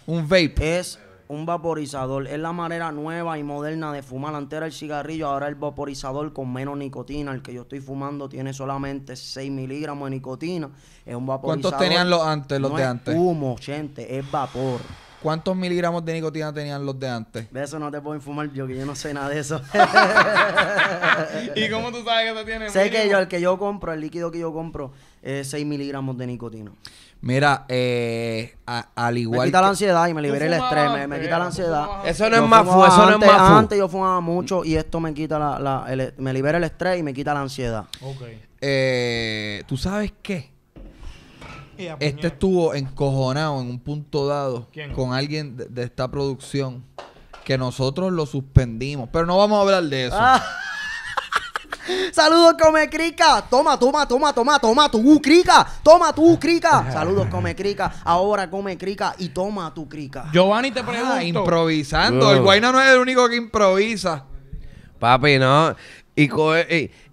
Un vape. es un vaporizador. Es la manera nueva y moderna de fumar. Antes era el cigarrillo, ahora el vaporizador con menos nicotina. El que yo estoy fumando tiene solamente 6 miligramos de nicotina. Es un vaporizador. ¿Cuántos tenían los antes, los no es humo, gente, es vapor. ¿Cuántos miligramos de nicotina tenían los de antes? De eso no te puedo informar yo, que yo no sé nada de eso. ¿Y cómo tú sabes que te tiene? Sé que yo, el que yo compro, el líquido que yo compro, es 6 miligramos de nicotina. Mira, eh, al igual. Me quita la ansiedad y me libera el estrés. Me, quita la ansiedad. Eso no es más fuerte. antes, yo fumaba mucho y esto me quita la. me libera el estrés y me quita la ansiedad. Ok. Eh, ¿Tú sabes qué? Este estuvo encojonado en un punto dado con alguien de, esta producción que nosotros lo suspendimos. Pero no vamos a hablar de eso. Ah. Saludos, come crica. Toma, toma, toma, toma, toma tu crica. Toma tu crica. Saludos, come crica. Ahora come crica y toma tu crica. Giovanni te ah, pregunto. improvisando. El guayno no es el único que improvisa. Papi, no.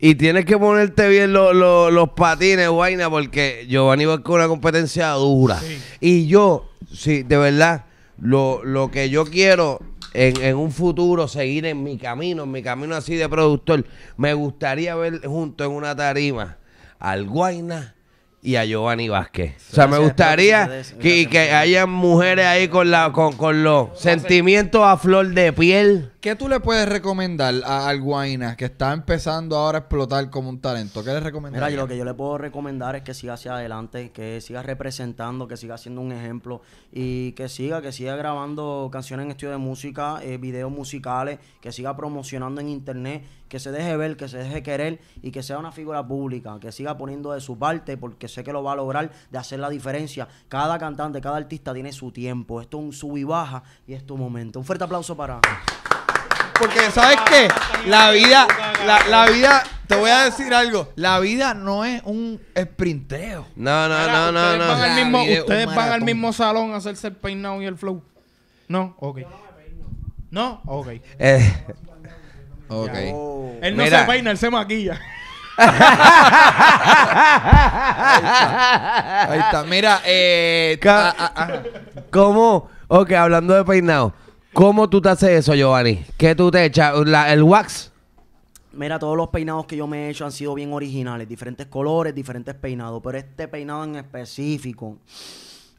Y, tienes que ponerte bien los patines, Guaina, porque Giovanni va con una competencia dura. Y yo, sí, de verdad, lo, que yo quiero en, un futuro, seguir en mi camino, en mi camino así de productor, me gustaría ver junto en una tarima al Guaina y a Giovanni Vázquez. o sea, me gustaría que, que, haya mujeres ahí con, la, con, con los sentimientos a flor de piel ¿Qué tú le puedes recomendar a Alguaina que está empezando ahora a explotar como un talento? ¿Qué le recomendarías? Mira, lo que yo le puedo recomendar es que siga hacia adelante, que siga representando, que siga siendo un ejemplo y que siga, que siga grabando canciones en estudio de música, eh, videos musicales, que siga promocionando en internet, que se deje ver, que se deje querer y que sea una figura pública, que siga poniendo de su parte porque sé que lo va a lograr de hacer la diferencia. Cada cantante, cada artista tiene su tiempo. Esto es un sub y baja y es tu momento. Un fuerte aplauso para porque ¿sabes qué? La vida, la, la vida, te voy a decir algo, la vida no es un sprinteo. No, no, no, no, no. Van mismo, ustedes van al mismo salón a hacerse el peinado y el flow. No, ok. No, ok. Eh, Él no se peina, él se maquilla. Ahí está. Mira, eh, ah, ah, ah. ¿Cómo? Ok, hablando de peinado. ¿Cómo tú te haces eso, Giovanni? ¿Qué tú te echas? ¿El wax? Mira, todos los peinados que yo me he hecho han sido bien originales, diferentes colores, diferentes peinados, pero este peinado en específico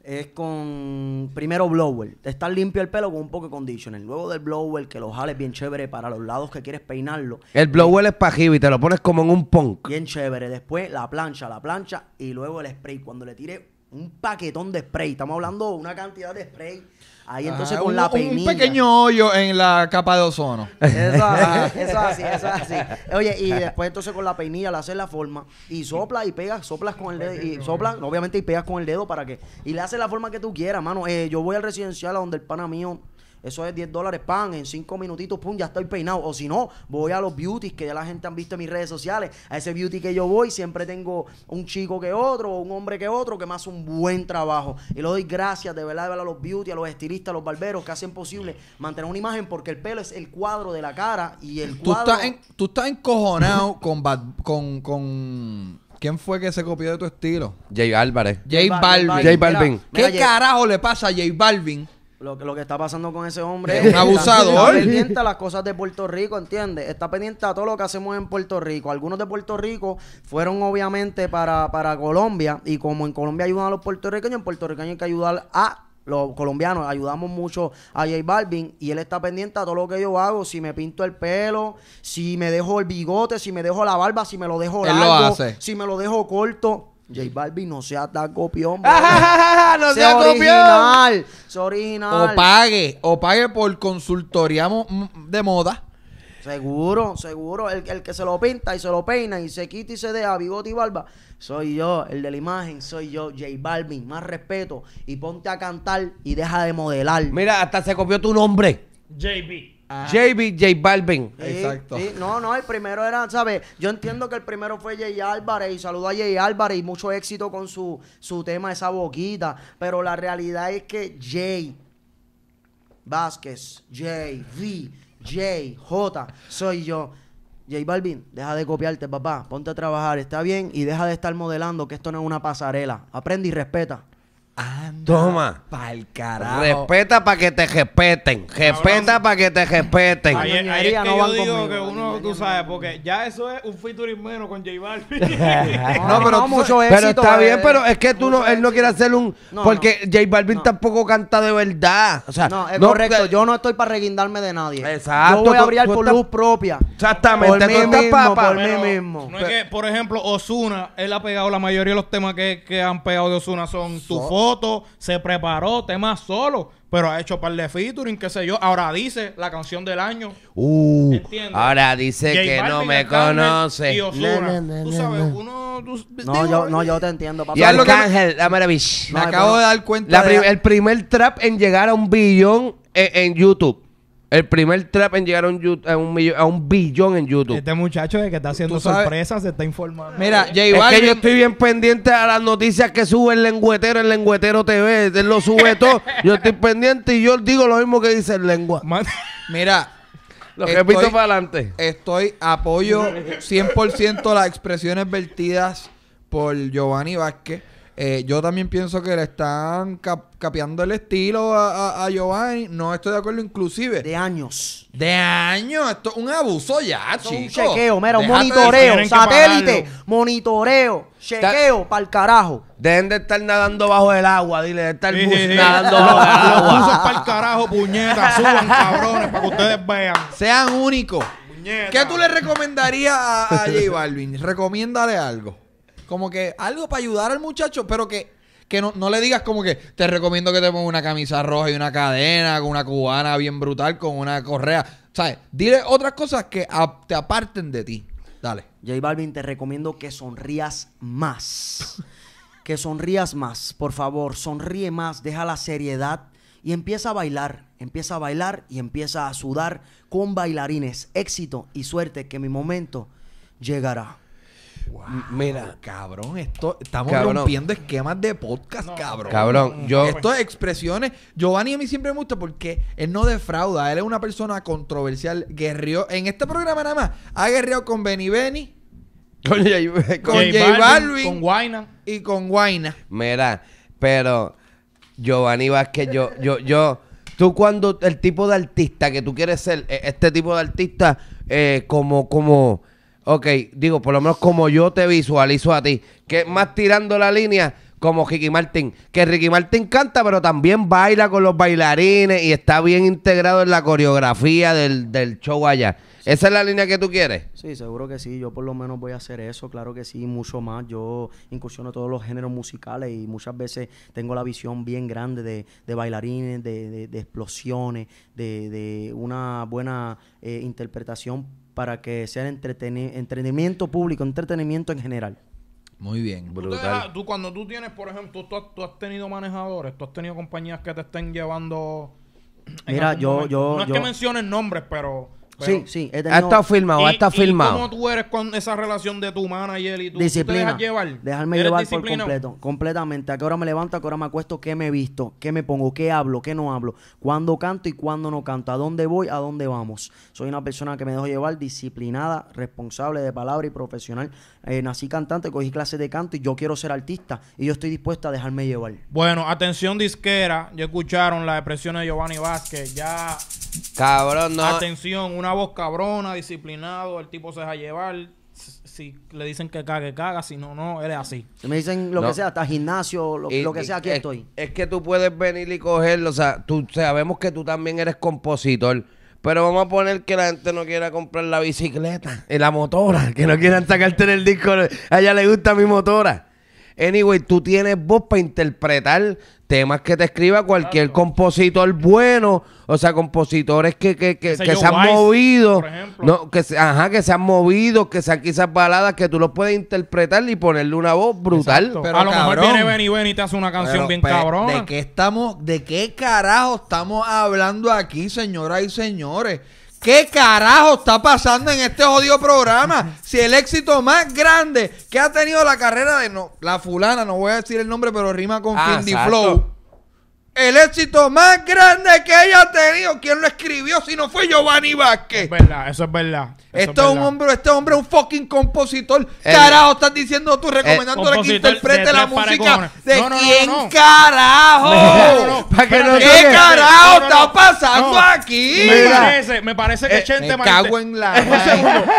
es con primero blower, estar limpio el pelo con un poco de conditioner, luego del blower que lo jales bien chévere para los lados que quieres peinarlo. El blower es pajivo y te lo pones como en un punk. Bien chévere, después la plancha, la plancha y luego el spray cuando le tire un paquetón de spray, estamos hablando de una cantidad de spray Ahí entonces con la peinilla. Un pequeño hoyo en la capa de ozono. Eso, eso es así, eso así. Oye, y después entonces con la peinilla le haces la forma y sopla y pegas, soplas con el dedo y soplas, obviamente, y pegas con el dedo para que. Y le haces la forma que tú quieras, mano. Eh, yo voy al residencial a donde el pana mío eso es 10 dólares, pan, en 5 minutitos, pum, ya estoy peinado. O si no, voy a los beauties que ya la gente han visto en mis redes sociales. A ese beauty que yo voy, siempre tengo un chico que otro, o un hombre que otro, que me hace un buen trabajo. Y le doy gracias de verdad, a los beauty, a los estilistas, a los barberos que hacen posible mantener una imagen porque el pelo es el cuadro de la cara y el tú Estás en, tú estás encojonado con, con, con... ¿Quién fue que se copió de tu estilo? Jay Álvarez. Jay Balvin. Jay Balvin. ¿Qué carajo le pasa a Jay Balvin? Lo, lo que está pasando con ese hombre es un abusador. Está pendiente a las cosas de Puerto Rico, ¿entiendes? Está pendiente a todo lo que hacemos en Puerto Rico. Algunos de Puerto Rico fueron obviamente para, para Colombia y como en Colombia ayudan a los puertorriqueños, en Puerto Rico hay que ayudar a los colombianos ayudamos mucho a J Balvin y él está pendiente a todo lo que yo hago, si me pinto el pelo, si me dejo el bigote, si me dejo la barba, si me lo dejo largo, si me lo dejo corto. J Balvin, no sea tan copión. no sea copión. Sea original. O pague, o pague por consultoría de moda. Seguro, seguro. El, el, que se lo pinta y se lo peina y se quita y se deja bigote y barba, soy yo. El de la imagen, soy yo. J Balvin, más respeto. Y ponte a cantar y deja de modelar. Mira, hasta se copió tu nombre. JB. Ah. JB, J Balvin. Exacto. No, no, el primero era, ¿sabes? Yo entiendo que el primero fue Jay Álvarez y saludo a Jay Álvarez y mucho éxito con su, su tema, esa boquita. Pero la realidad es que Jay Vázquez, J, V, J, J, soy yo. J Balvin, deja de copiarte, papá. Ponte a trabajar, está bien, y deja de estar modelando, que esto no es una pasarela. Aprende y respeta. Toma. Respeta para que te respeten. Respeta para que te respeten. yo digo uno tú sabes, porque ya eso es un featuring menos con J Balvin. no, pero, mucho eh. éxito, pero está eh. bien, pero es que tú no, él no quiere hacer un. porque J Balvin tampoco canta de verdad. O sea, no, es correcto. Eh. Yo no estoy para reguindarme de nadie. Exacto. Yo voy a abrir por luz propia. Exactamente. Por mí mismo. Por mí mismo. No es que, por ejemplo, Osuna, él ha pegado la mayoría de los temas que, que han pegado de Osuna son tu foto, se preparó, temas solo pero ha hecho par de featuring, qué sé yo. Ahora dice la canción del año. Uh, ahora dice que no me conoce. No, tú sabes, uno. no, yo, no, eh, yo te entiendo. Papá. Y la maravilla. Me acabo de dar cuenta. El primer trap en llegar a un billón e- en YouTube. El primer trap en llegar a un, billón en YouTube. Este muchacho de que está haciendo sorpresas se está informando. Mira, J Es que yo estoy bien pendiente a las noticias que sube el lengüetero, el lengüetero TV. Él lo sube todo. yo estoy pendiente y yo digo lo mismo que dice el lengua. Mira, lo que para adelante. Estoy, apoyo 100% las expresiones vertidas por Giovanni Vázquez. Eh, yo también pienso que le están capiando capeando el estilo a, Giovanni. No estoy de acuerdo, inclusive. De años. De años. Esto es un abuso ya, chicos. Un chequeo, mira, un monitoreo, satélite, monitoreo, chequeo, para el carajo. Dejen de estar nadando bajo el agua, dile, de estar nadando bajo el agua. Los para el carajo, puñetas, suban cabrones, para que ustedes vean. Sean únicos. ¿Qué tú le recomendarías a, a J Balvin? Recomiéndale algo. Como que algo para ayudar al muchacho, pero que no, le digas como que te recomiendo que te pongas una camisa roja y una cadena con una cubana bien brutal con una correa. ¿Sabes? Dile otras cosas que te aparten de ti. Dale. J Balvin, te recomiendo que sonrías más. que sonrías más, por favor. Sonríe más, deja la seriedad y empieza a bailar. Empieza a bailar y empieza a sudar con bailarines. Éxito y suerte que mi momento llegará. Mira, cabrón, esto estamos rompiendo esquemas de podcast, cabrón. Cabrón, mm, yo esto expresiones. Giovanni a mí siempre me gusta porque él no defrauda, él es una persona controversial, guerrió en este programa nada más, ha guerreado con Benny Benny con J, con Balvin, con Guaina y con Guaina. Mira, pero Giovanni Vázquez yo yo yo tú cuando el tipo de artista que tú quieres ser e, este tipo de artista eh, como como Ok, digo, por lo menos como yo te visualizo a ti, que más tirando la línea como Ricky Martin, que Ricky Martin canta, pero también baila con los bailarines y está bien integrado en la coreografía del, del show allá. ¿Esa es la línea que tú quieres? Sí, seguro que sí. Yo por lo menos voy a hacer eso, claro que sí, mucho más. Yo incursiono todos los géneros musicales y muchas veces tengo la visión bien grande de, de bailarines, de, de, explosiones, de, una buena eh, interpretación para que sea entretenimiento público, entretenimiento en general. Muy bien, cuando tú tienes, por ejemplo, tú, has tenido manejadores, tú has tenido compañías que te estén llevando... Mira, yo, yo... No es que menciones nombres, pero sí, sí. Está filmado, está filmado. ¿Cómo tú eres con esa relación de tu manager y él disciplina, ¿tú te dejas llevar? Dejarme llevar por completo, completamente. ¿A qué hora me levanto, a qué hora me acuesto, qué me he visto, qué me pongo, qué hablo, qué no hablo, cuándo canto y cuándo no canto, a dónde voy, a dónde vamos. Soy una persona que me dejo llevar, disciplinada, responsable de palabra y profesional. Eh, nací cantante, cogí clases de canto y yo quiero ser artista y yo estoy dispuesta a dejarme llevar. Bueno, atención disquera, ya escucharon las expresiones de Giovanni Vázquez, ya... Cabrón, no. Atención, una una voz cabrona, disciplinado, el tipo se deja llevar. Si le dicen que cague, caga, si no, no, él es así. me dicen lo que sea, hasta gimnasio, lo, que sea, aquí estoy. Es que tú puedes venir y cogerlo, o sea, tú sabemos que tú también eres compositor. Pero vamos a poner que la gente no quiera comprar la bicicleta y la motora, que no quieran sacarte en el disco. A ella le gusta mi motora. Anyway, tú tienes voz para interpretar temas que te escriba cualquier compositor bueno, o sea, compositores que, que, que, que se han movido, no, que, ajá, que se han movido, que sean quizás baladas que tú los puedes interpretar y ponerle una voz brutal. a lo mejor viene Benny Ben y te hace una canción bien pues, cabrona. ¿De qué estamos, de qué carajo estamos hablando aquí, señoras y señores? ¿Qué carajo está pasando en este jodido programa? Si el éxito más grande que ha tenido la carrera de no, la fulana, no voy a decir el nombre, pero rima con ah, Flow el éxito más grande que ella ha tenido. ¿Quién lo escribió si no fue Giovanni Vázquez? Es verdad, eso es verdad. hombre, este hombre es un fucking compositor. carajo, estás diciendo tú recomendándole que interprete la música de quién carajo. ¿Qué carajo está pasando aquí? Me parece, me parece que eh, Chente me cago en la. un segundo,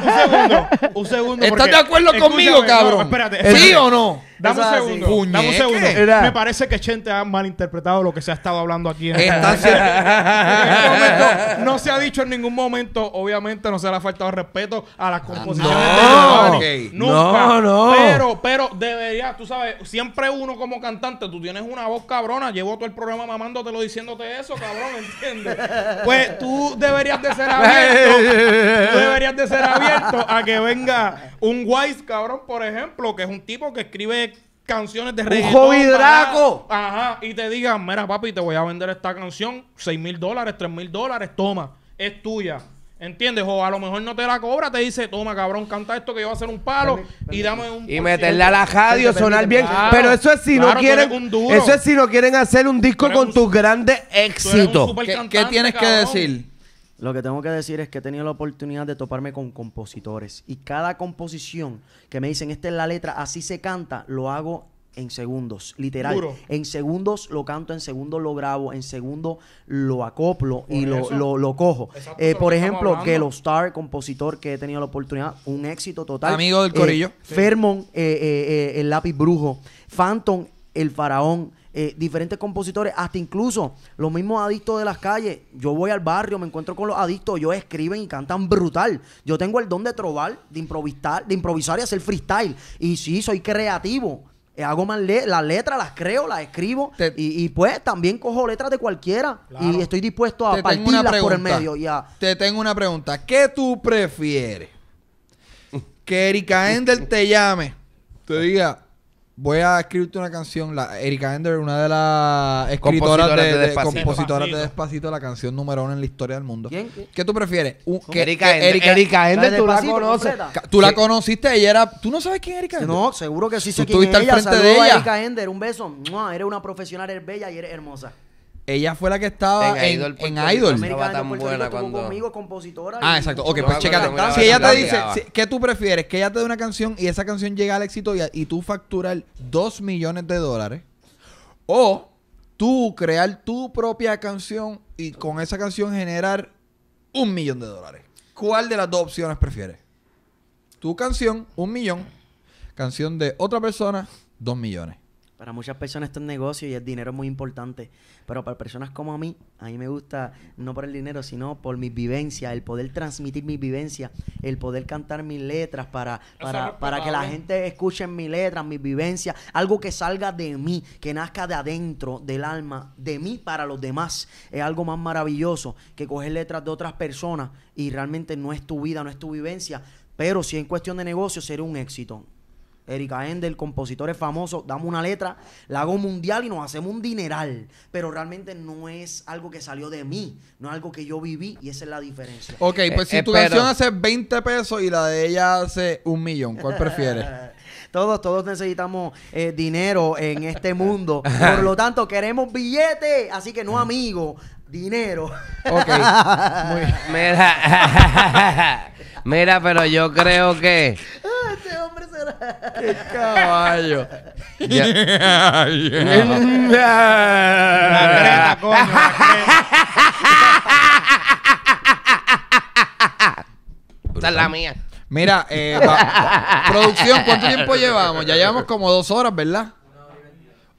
un, segundo, un segundo. ¿Estás de acuerdo conmigo, cabrón? ¿Sí o no? Dame un segundo. Dame un segundo. Me parece que Chente ha malinterpretado lo que se ha estado hablando aquí. En este Está este momento, no se ha dicho en ningún momento, obviamente no se le ha faltado respeto a las ah, composiciones no, de Nunca. No, no. Pero, pero debería, tú sabes, siempre uno como cantante, tú tienes una voz cabrona, llevo todo el programa mamándotelo diciéndote eso, cabrón, ¿entiendes? Pues tú deberías de ser abierto, tú deberías de ser abierto a que venga un Wise, cabrón, por ejemplo, que es un tipo que escribe canciones de reggaetón. Un Ajá. Y te digan, mira, papi, te voy a vender esta canción, seis mil dólares, tres mil dólares, toma, es tuya. ¿Entiendes? O a lo mejor no te la cobra, te dice, toma cabrón, canta esto que yo voy a hacer un palo y dame un... Y meterle a la radio, sonar bien. pero eso es si no quieren... Eso es si no quieren hacer un disco con tus grandes éxitos. ¿Qué, tienes que decir? Lo que tengo que decir es que he tenido la oportunidad de toparme con compositores y cada composición que me dicen, esta es la letra, así se canta, lo hago en segundos, literal. En segundos lo canto, en segundos lo grabo, en segundos lo acoplo y lo, cojo. Eh, por ejemplo, los Star, compositor que he tenido la oportunidad, un éxito total. Amigo del eh, Corillo. Fermón, eh, el lápiz brujo. Phantom, el faraón. Eh, diferentes compositores, hasta incluso los mismos adictos de las calles. Yo voy al barrio, me encuentro con los adictos, ellos escriben y cantan brutal. Yo tengo el don de trobar, de improvisar, de improvisar y hacer freestyle. Y sí, soy creativo. Eh, hago más las letras, las creo, las escribo. y, pues también cojo letras de cualquiera. Y estoy dispuesto a partirlas por el medio. Te tengo una pregunta. ¿Qué tú prefieres? que Erika Endel te llame, te diga, voy a escribirte una canción. La, Erika Ender, una de las escritoras de, Despacito. de Despacito, la canción número uno en la historia del mundo. ¿Qué, tú prefieres? que- Erika Ender. tú la conoces. Tú la conociste, ella era. ¿Tú no sabes quién es Erika Ender? No, seguro que sí sé Tú quién es estuviste al ella. frente de Erika Ender. Un beso. No, Eres una profesional, eres bella y eres hermosa. Ella fue la que estaba en, Idol. Pues, buena conmigo, compositora. Ah, exacto. Ok, pues chécate. Ah, si ella te dice, si, ¿qué tú prefieres? Que ella te dé una canción y esa canción llega al éxito y, y tú facturas 2 millones de dólares. O tú crear tu propia canción y con esa canción generar un millón de dólares. ¿Cuál de las dos opciones prefieres? Tu canción, un millón. Canción de otra persona, dos millones. Para muchas personas esto es negocio y el dinero es muy importante. Pero para personas como a mí, a mí me gusta no por el dinero, sino por mi vivencia, el poder transmitir mis vivencias, el poder cantar mis letras para, para, para que la gente escuche mis letras, mis vivencias, algo que salga de mí, que nazca de adentro, del alma, de mí para los demás. Es algo más maravilloso que coger letras de otras personas y realmente no es tu vida, no es tu vivencia. Pero si en cuestión de negocio, será un éxito. Erika compositor es famoso. damos una letra, la hago mundial y nos hacemos un dineral. Pero realmente no es algo que salió de mí, no es algo que yo viví y esa es la diferencia. Ok, pues eh, si eh, tu canción hace 20 pesos y la de ella hace un millón, ¿cuál prefieres? todos, todos necesitamos eh, dinero en este mundo. Por lo tanto, queremos billetes. Así que no, amigo, dinero. Ok. Mira, mira, pero yo creo que hombre será? ¡Qué caballo! la mía. Mira, eh, producción, ¿cuánto tiempo llevamos? Ya llevamos como dos horas, ¿verdad?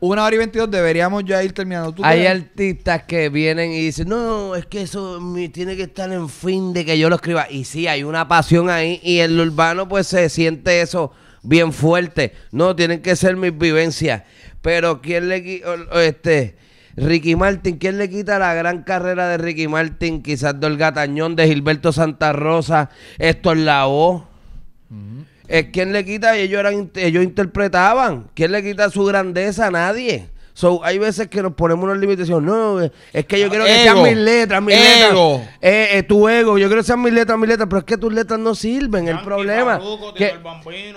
Una hora y veintidós, deberíamos ya ir terminando. Hay artistas que vienen y dicen, no, es que eso me tiene que estar en fin de que yo lo escriba. Y sí, hay una pasión ahí y el urbano pues se siente eso bien fuerte. No, tienen que ser mis vivencias. Pero ¿quién le este Ricky Martin, ¿quién le quita la gran carrera de Ricky Martin? Quizás del Gatañón, de Gilberto Santa Rosa, esto es la ¿Quién le quita, ellos, eran, ellos interpretaban. ¿Quién le quita su grandeza a nadie? So, hay veces que nos ponemos unos limitación no, eh, es que yo quiero que sean mis letras, mis letras. Eh, eh, tu ego, yo quiero que sean mis letras, mis letras, pero es que tus letras no sirven, el problema. que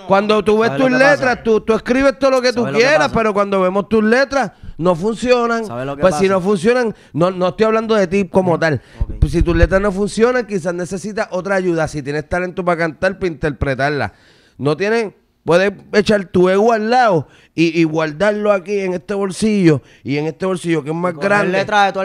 cuando tú ves tus letras, tú, tú, escribes todo lo que tú quieras, pero cuando vemos tus letras, no funcionan. Pues si no funcionan, no, no estoy hablando de ti como tal. Pues si tus letras no funcionan, quizás necesitas otra ayuda. Si tienes talento para cantar, para interpretarla. No tienen. Puedes echar tu ego al lado y, guardarlo aquí en este bolsillo y en este bolsillo que es más grande.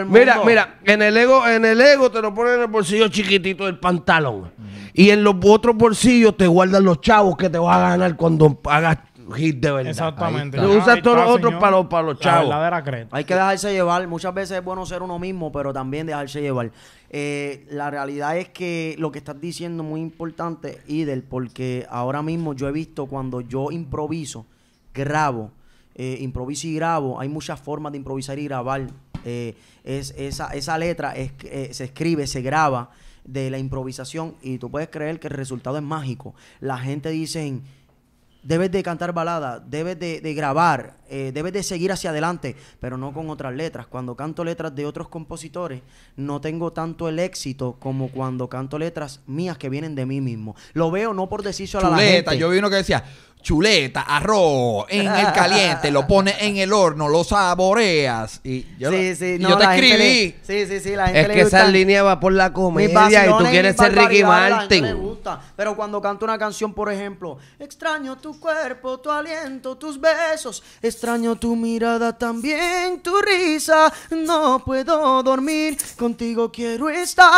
Mira, mira, en el ego, en el ego te lo ponen en el bolsillo chiquitito del pantalón. Y en los otros bolsillos te guardan los chavos que te vas a ganar cuando pagas hit de verdad. Exactamente. Tú usas todos los otros para los, para los chavos. Hay que dejarse llevar. Muchas veces es bueno ser uno mismo, pero también dejarse llevar. Eh, la realidad es que lo que estás diciendo es muy importante, Idel, porque ahora mismo yo he visto cuando yo improviso, grabo, eh, improviso y grabo, hay muchas formas de improvisar y grabar. Eh, es, esa, letra es, se escribe, se graba de la improvisación y tú puedes creer que el resultado es mágico. La gente dice debes de cantar baladas, debes de, grabar, eh, debes de seguir hacia adelante, pero no con otras letras. Cuando canto letras de otros compositores, no tengo tanto el éxito como cuando canto letras mías que vienen de mí mismo. Lo veo no por decirlo a la gente. Yo vi uno que decía, chuleta, arroz en el caliente, lo pones en el horno, lo saboreas. Y yo, no, te escribí. sí, sí, sí, la gente Es que esa línea va por la comida y tú quieres ser Ricky Martin. Pero cuando canto una canción, por ejemplo, extraño tu cuerpo, tu aliento, tus besos, extraño tu mirada también, tu risa, no puedo dormir, contigo quiero estar.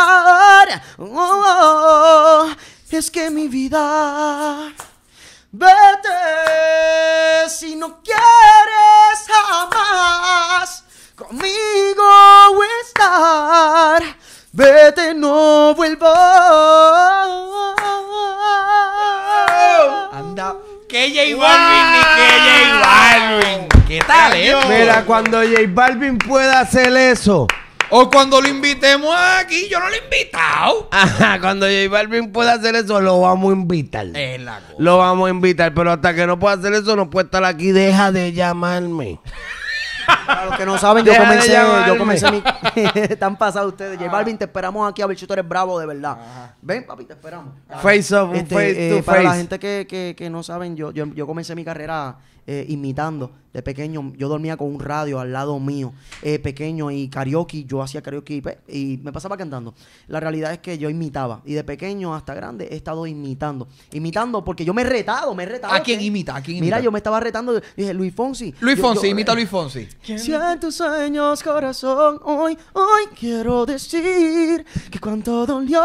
Oh, oh, oh, es que mi vida Vete si no quieres jamás conmigo estar. Vete, no vuelvas. Anda. Que J Balvin, ni que J Balvin. ¿Qué tal, eh? Mira, cuando J Balvin pueda hacer eso. O cuando lo invitemos aquí, yo no lo he invitado. Ajá, cuando J Balvin pueda hacer eso, lo vamos a invitar. Es la cosa. Lo vamos a invitar, pero hasta que no pueda hacer eso, no puede estar aquí. Deja de llamarme. Para los que no saben, yo comencé, yo comencé Están pasados ustedes. J Balvin, te esperamos aquí a ver si tú eres bravo de verdad. Ven, papi, te esperamos. Face up, este, face eh, para la gente que, no saben, yo, yo comencé mi carrera eh, imitando. De pequeño yo dormía con un radio al lado mío, eh, pequeño, y karaoke, yo hacía karaoke y, me pasaba cantando. La realidad es que yo imitaba, y de pequeño hasta grande he estado imitando. Imitando porque yo me he retado, me he retado. ¿A quién ¿eh? imita? ¿A quien Mira, yo me estaba retando, dije, Luis Fonsi. Luis Fonsi, imita a Luis Fonsi. tus sueños, corazón, hoy, hoy quiero decir que cuánto dolió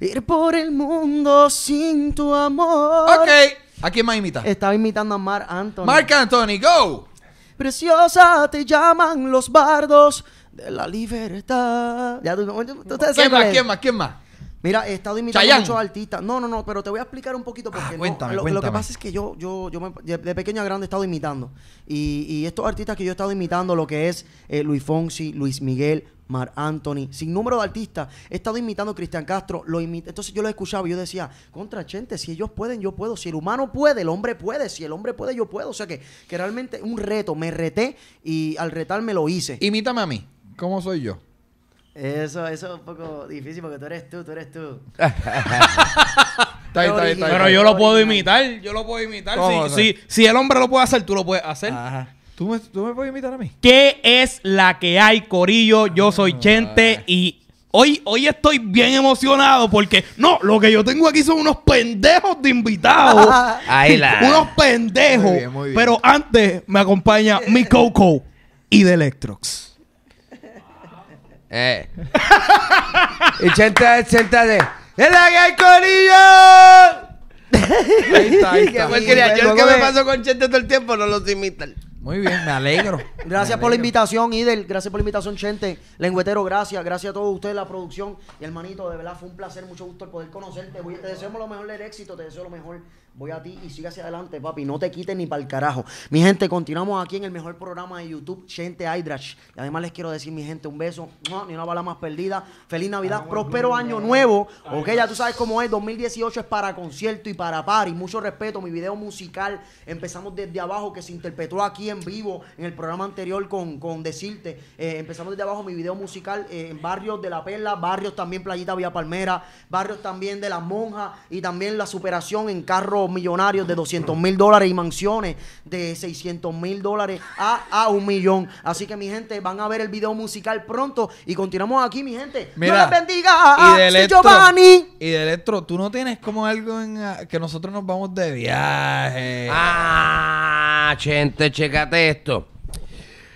ir por el mundo sin tu amor. Ok. ¿A quién más imitas? Estaba imitando a Mark Anthony. Mark Anthony, go. Preciosa, te llaman los bardos de la libertad. Ya, ¿Quién más? ¿Quién más? ¿Quién más? Mira, he estado imitando a muchos artistas. No, no, no, pero te voy a explicar un poquito ah, porque ah, no. lo, que pasa es que yo, yo, yo de pequeño a grande he estado imitando. Y, estos artistas que yo he estado imitando, lo que es eh, Luis Fonsi, Luis Miguel, Mar Anthony, sin número de artistas. He estado imitando a Cristian Castro, lo Entonces yo lo escuchaba y yo decía, contra gente, si ellos pueden, yo puedo. Si el humano puede, el hombre puede. Si el hombre puede, yo puedo. O sea que, realmente un reto, me reté y al retar me lo hice. Imítame a mí, ¿cómo soy yo? Eso, eso es un poco difícil porque tú eres tú, tú eres tú. Pero yo lo puedo imitar, yo lo puedo imitar. Si, si, el hombre lo puede hacer, tú lo puedes hacer. Ajá. ¿Tú me, puedes invitar a mí? ¿Qué es la que hay, Corillo? Yo ah, soy Chente y hoy, hoy estoy bien emocionado porque, no, lo que yo tengo aquí son unos pendejos de invitados. Ahí la. unos pendejos. Pero antes me acompaña mi Coco y de Electrox. Eh. y Chente, Chente de... ¡Es la que hay, Corillo! ahí está, Qué Yo el que me paso con Chente todo el tiempo no los imitan. Muy bien, me alegro. gracias por la invitación, Idel. Gracias por la invitación, Chente. Lengüetero, gracias. Gracias a todos ustedes, la producción. Y hermanito, de verdad fue un placer, mucho gusto el poder conocerte. te deseamos lo mejor del éxito, te deseo lo mejor voy a ti y sigue hacia adelante, papi. No te quites ni para el carajo. Mi gente, continuamos aquí en el mejor programa de YouTube, Gente Hydrash. Y además les quiero decir, mi gente, un beso, no ni una bala más perdida. Feliz Navidad, próspero año nuevo. Ok, ya tú sabes cómo es. 2018 es para concierto y para par. Y Mucho respeto. Mi video musical empezamos desde abajo, que se interpretó aquí en vivo en el programa anterior con, Decirte. Eh, empezamos desde abajo mi video musical eh, en barrios de La Perla, barrios también Playita Vía Palmera, barrios también de Las Monjas y también la superación en carro millonarios de 200 mil dólares y mansiones de 600 mil dólares a, un millón. Así que, mi gente, van a ver el video musical pronto y continuamos aquí, mi gente. Dios les bendiga. Y de, electro, y de electro, tú no tienes como algo en, ah, que nosotros nos vamos de viaje. Ah, gente, checate esto.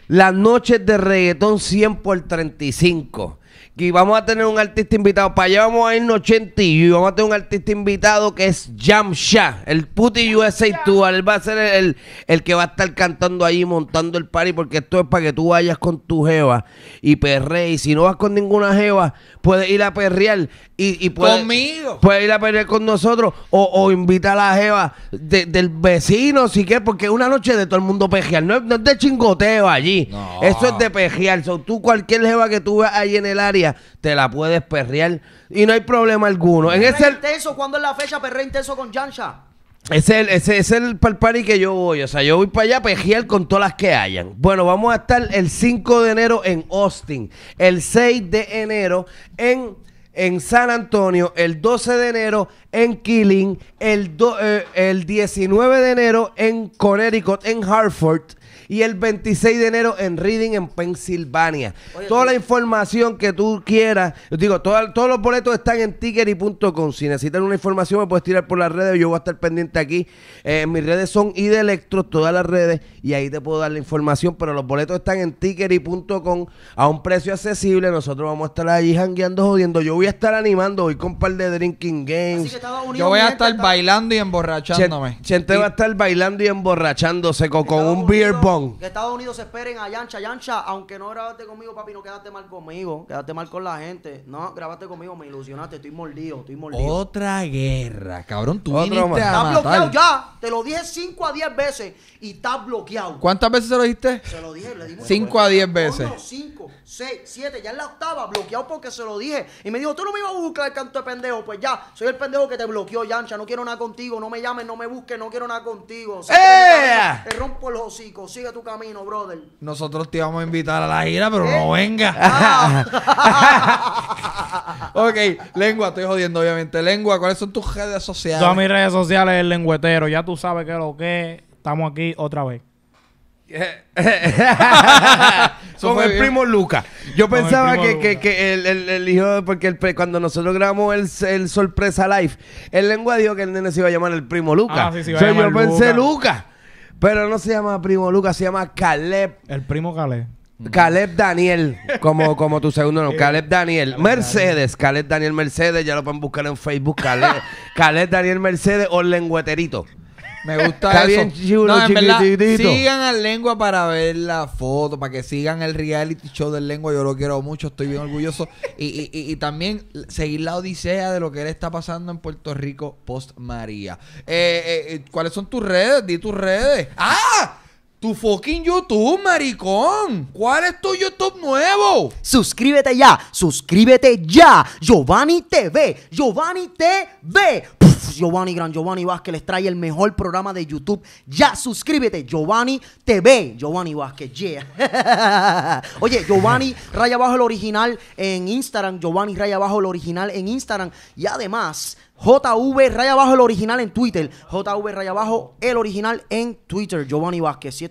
Las noches de reggaetón 100 por 35. Y vamos a tener un artista invitado. Para allá vamos a ir en 80 y vamos a tener un artista invitado que es Jamsha, el puti USA Tour. Él va a ser el, el, que va a estar cantando ahí, montando el party, porque esto es para que tú vayas con tu jeva y perre. Y si no vas con ninguna jeva, puedes ir a perrear y, puedes, Conmigo. Puedes ir a perrear con nosotros o, o invita a la jeva del vecino, si quieres, porque es una noche de todo el mundo pejear. No, es de chingoteo allí. Eso es de pejear. So, tú cualquier jeva que tú veas ahí en el área te la puedes perrear y no hay problema alguno. En ese intenso, ¿cuándo es la fecha perre intenso con Jancha? Ese es el, ese, party que yo voy. O sea, yo voy para allá a pejear con todas las que hayan. Bueno, vamos a estar el 5 de enero en Austin. El 6 de enero en, en San Antonio. El 12 de enero en Killing. El, eh, el 19 de enero en Connecticut, en Hartford y el 26 de enero en Reading, en Pensilvania. toda la información que tú quieras, yo digo, todos los boletos están en tickery.com. Si necesitan una información, me puedes tirar por las redes. Yo voy a estar pendiente aquí. Eh, mis redes son ID Electro, todas las redes, y ahí te puedo dar la información. Pero los boletos están en tickery.com a un precio accesible. Nosotros vamos a estar ahí jangueando, jodiendo. Yo voy a estar animando hoy con un par de drinking games. Yo voy a estar bailando y emborrachándome. Chente, va a estar bailando y emborrachándose con, un beer bong que Estados Unidos esperen a Yancha. Yancha, aunque no grabaste conmigo, papi, no quedaste mal conmigo. Quedaste mal con la gente. No, grabaste conmigo, me ilusionaste. Estoy mordido, estoy mordido. Otra guerra, cabrón. Tú viniste a Estás bloqueado ya. Te lo dije 5 a 10 veces y estás bloqueado. ¿Cuántas veces se lo dijiste? Se lo dije, le 5 a 10 veces. 5, 6, 7. Ya en la octava, bloqueado porque se lo dije. Y me dijo, tú no me ibas a buscar el canto de pendejo. Pues ya, soy el pendejo que te bloqueó, Yancha. No quiero nada contigo. No me llames, no me busques, no quiero nada contigo. ¡Eh! Te rompo el hocico, sí tu camino, brother. Nosotros te íbamos a invitar a la gira, pero ¿Eh? no venga. Ah. ok, lengua, estoy jodiendo, obviamente. Lengua, ¿cuáles son tus redes sociales? Todas mis redes sociales el lenguetero. Ya tú sabes que lo que Estamos aquí otra vez. Con el primo Lucas. Yo pensaba que, que, el, hijo, porque cuando nosotros grabamos el, sorpresa live, el lengua dijo que el nene se iba a llamar el primo Lucas. Ah, sí, yo pensé Lucas. Pero no se llama Primo Lucas, se llama Caleb. El primo Caleb. Mm. Caleb Daniel, como, como tu segundo nombre. Eh, Caleb Daniel. Mercedes, Caleb Daniel Mercedes, ya lo pueden buscar en Facebook. Caleb, Caleb Daniel Mercedes o Lengüeterito. Me gusta Está bien chulo, sigan a Lengua para ver la foto, para que sigan el reality show del Lengua. Yo lo quiero mucho, estoy bien orgulloso. Y, también seguir la odisea de lo que él está pasando en Puerto Rico post María. Eh, eh, eh, ¿Cuáles son tus redes? Di tus redes. ¡Ah! Tu fucking YouTube, maricón. ¿Cuál es tu YouTube nuevo? Suscríbete ya, suscríbete ya. Giovanni TV, Giovanni TV. Giovanni Gran Giovanni Vázquez les trae el mejor programa de YouTube. Ya suscríbete, Giovanni TV, Giovanni Vázquez, Oye, Giovanni Raya abajo, el original en Instagram, Giovanni Raya abajo, el original en Instagram y además JV Raya abajo el original en Twitter. JV Raya abajo, el original en Twitter. Giovanni Vázquez,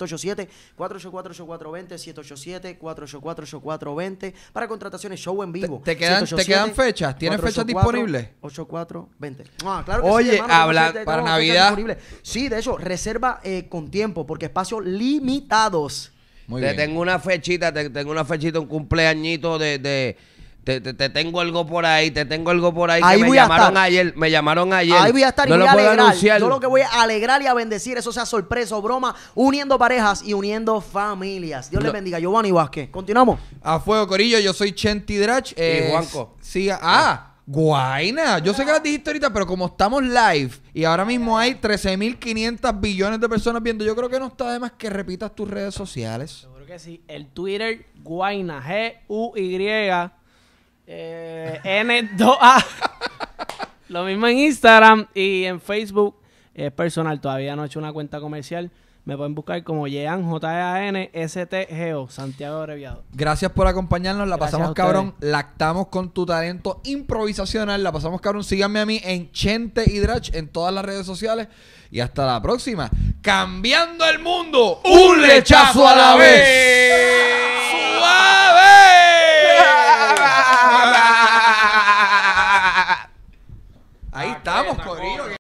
787-484-8420, 787-484-8420. Para contrataciones, show en vivo. ¿Te, quedan, ¿te quedan fechas? ¿Tienes fechas disponibles? 8420. Ah, claro Oye, habla para Navidad. Sí, de hecho, reserva eh, con tiempo, porque espacios limitados. Muy te tengo una fechita, te tengo una fechita, un cumpleañito de, te, tengo algo por ahí, te tengo algo por ahí. ahí que me llamaron ayer, me llamaron ayer. Ahí voy a estar no y voy a alegrar. Yo lo que voy a alegrar y a bendecir, eso sea sorpresa o broma, uniendo parejas y uniendo familias. Dios le les bendiga. Giovanni Vázquez. Continuamos. A fuego, Corillo. Yo soy Chenti Drach. Eh, Juanco. Siga. Ah. Guayna, yo sé que las dijiste ahorita, pero como estamos live y ahora mismo hay 13.500 billones de personas viendo, yo creo que no está de más que repitas tus redes sociales. Seguro que sí. El Twitter, Guayna, G-U-Y, eh, N2A. Lo mismo en Instagram y en Facebook. Es personal, todavía no he hecho una cuenta comercial. Me pueden buscar como Jean, J-A-N-S-T-G-O, e Santiago Abreviado. Gracias por acompañarnos. La pasamos cabrón. Lactamos con tu talento improvisacional. La pasamos cabrón. Síganme a mí en Chente y Drach en todas las redes sociales. Y hasta la próxima. Cambiando el mundo, un lechazo a la vez. ¡Suave! Ahí estamos, Corillo.